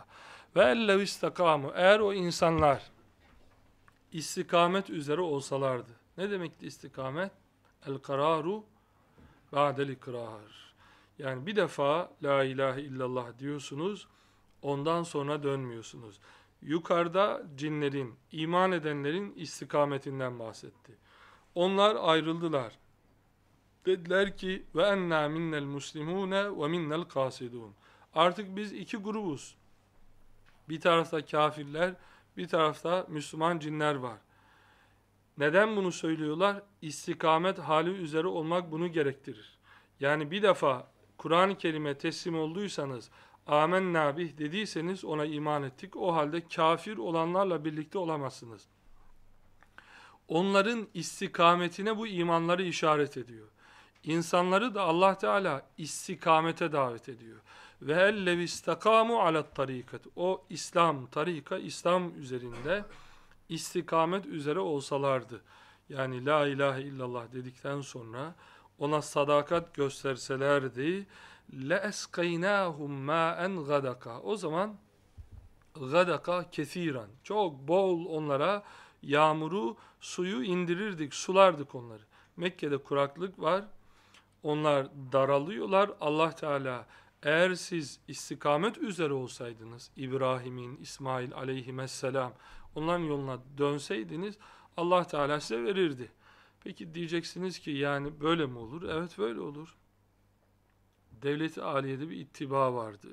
وَاَلَّوْ اِسْتَقَامُوا Eğer o insanlar istikamet üzere olsalardı. Ne demekti istikamet? El kararu ba'del ikrar. Yani bir defa la ilahe illallah diyorsunuz, ondan sonra dönmüyorsunuz. Yukarıda cinlerin, iman edenlerin istikametinden bahsetti. Onlar ayrıldılar. Dediler ki ve enna minnel muslimune ve minnel kasidun. Artık biz iki grubuz. Bir tarafta kafirler, bir tarafta Müslüman cinler var. Neden bunu söylüyorlar? İstikamet hali üzere olmak bunu gerektirir. Yani bir defa Kur'an-ı Kerim'e teslim olduysanız, amen nabih dediyseniz ona iman ettik. O halde kafir olanlarla birlikte olamazsınız. Onların istikametine bu imanları işaret ediyor. İnsanları da Allah Teala istikamete davet ediyor. Ve ellev alat tarikat. O İslam, tarika, İslam üzerinde istikamet üzere olsalardı. Yani la ilahe illallah dedikten sonra ona sadakat gösterselerdi le eskaynahum ma'en gadaka. O zaman gadaka kesiran. Çok bol onlara yağmuru, suyu indirirdik, sulardık onları. Mekke'de kuraklık var. Onlar daralıyorlar. Allah Teala eğer siz istikamet üzere olsaydınız İbrahim'in, İsmail aleyhisselam onların yoluna dönseydiniz Allah Teala size verirdi. Peki diyeceksiniz ki yani böyle mi olur? Evet böyle olur. Devleti aliyede bir ittiba vardı.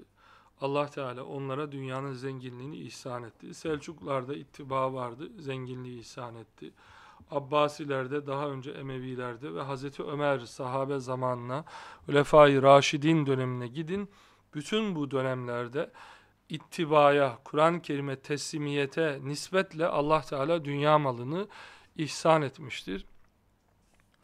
Allah Teala onlara dünyanın zenginliğini ihsan etti. Selçuklarda ittiba vardı, zenginliği ihsan etti. Abbasilerde, daha önce Emevilerde ve Hazreti Ömer sahabe zamanına, Ulefai Raşidin dönemine gidin. Bütün bu dönemlerde ittibaya, Kur'an-ı Kerim'e teslimiyete nispetle Allah Teala dünya malını ihsan etmiştir.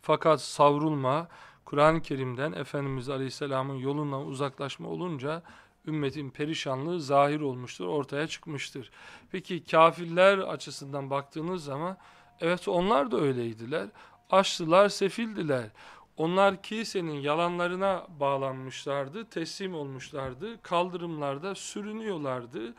Fakat savrulma, Kur'an-ı Kerim'den Efendimiz Aleyhisselam'ın yolundan uzaklaşma olunca ümmetin perişanlığı zahir olmuştur, ortaya çıkmıştır. Peki kafirler açısından baktığınız zaman evet onlar da öyleydiler. Açtılar, sefildiler. Onlar kilisenin yalanlarına bağlanmışlardı, teslim olmuşlardı, kaldırımlarda sürünüyorlardı.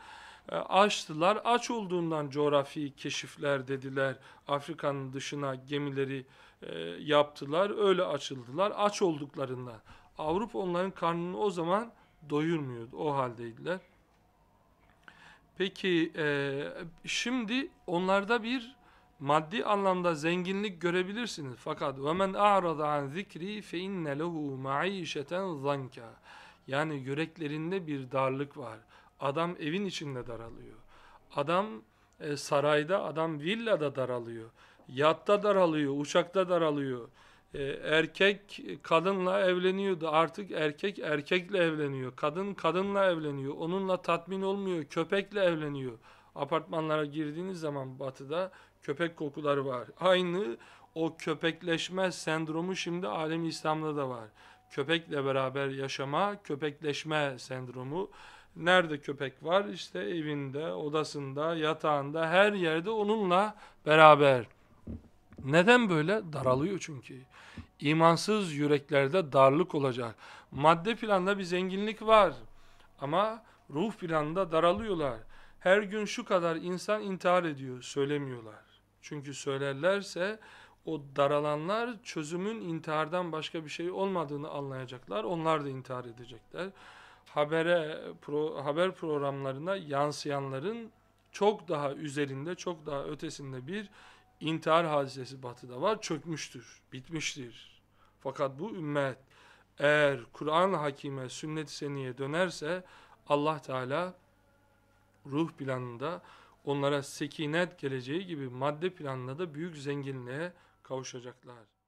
E, açtılar, aç olduğundan coğrafi keşifler dediler, Afrika'nın dışına gemileri e, yaptılar, öyle açıldılar, aç olduklarından. Avrupa onların karnını o zaman doyurmuyordu, o haldeydiler. Peki, e, şimdi onlarda bir maddi anlamda zenginlik görebilirsiniz. Fakat ve men a'rada an zikri fe inne lehu ma'işeten zanka. Yani yüreklerinde bir darlık var. Adam evin içinde daralıyor. Adam e, sarayda, adam villada daralıyor. Yatta daralıyor, uçakta daralıyor. E, erkek kadınla evleniyordu. Artık erkek erkekle evleniyor. Kadın kadınla evleniyor. Onunla tatmin olmuyor. Köpekle evleniyor apartmanlara girdiğiniz zaman batıda köpek kokuları var. Aynı o köpekleşme sendromu şimdi alem İslam'da da var. Köpekle beraber yaşama, köpekleşme sendromu. Nerede köpek var? İşte evinde, odasında, yatağında, her yerde onunla beraber. Neden böyle? Daralıyor çünkü. İmansız yüreklerde darlık olacak. Madde planda bir zenginlik var. Ama ruh planda daralıyorlar. Her gün şu kadar insan intihar ediyor, söylemiyorlar. Çünkü söylerlerse o daralanlar çözümün intihardan başka bir şey olmadığını anlayacaklar. Onlar da intihar edecekler. Habere pro, haber programlarına yansıyanların çok daha üzerinde, çok daha ötesinde bir intihar hadisesi batıda var. Çökmüştür, bitmiştir. Fakat bu ümmet eğer Kur'an hakime, sünnet-i seniye dönerse Allah Teala ruh planında onlara sekinet geleceği gibi madde planla da büyük zenginliğe kavuşacaklar.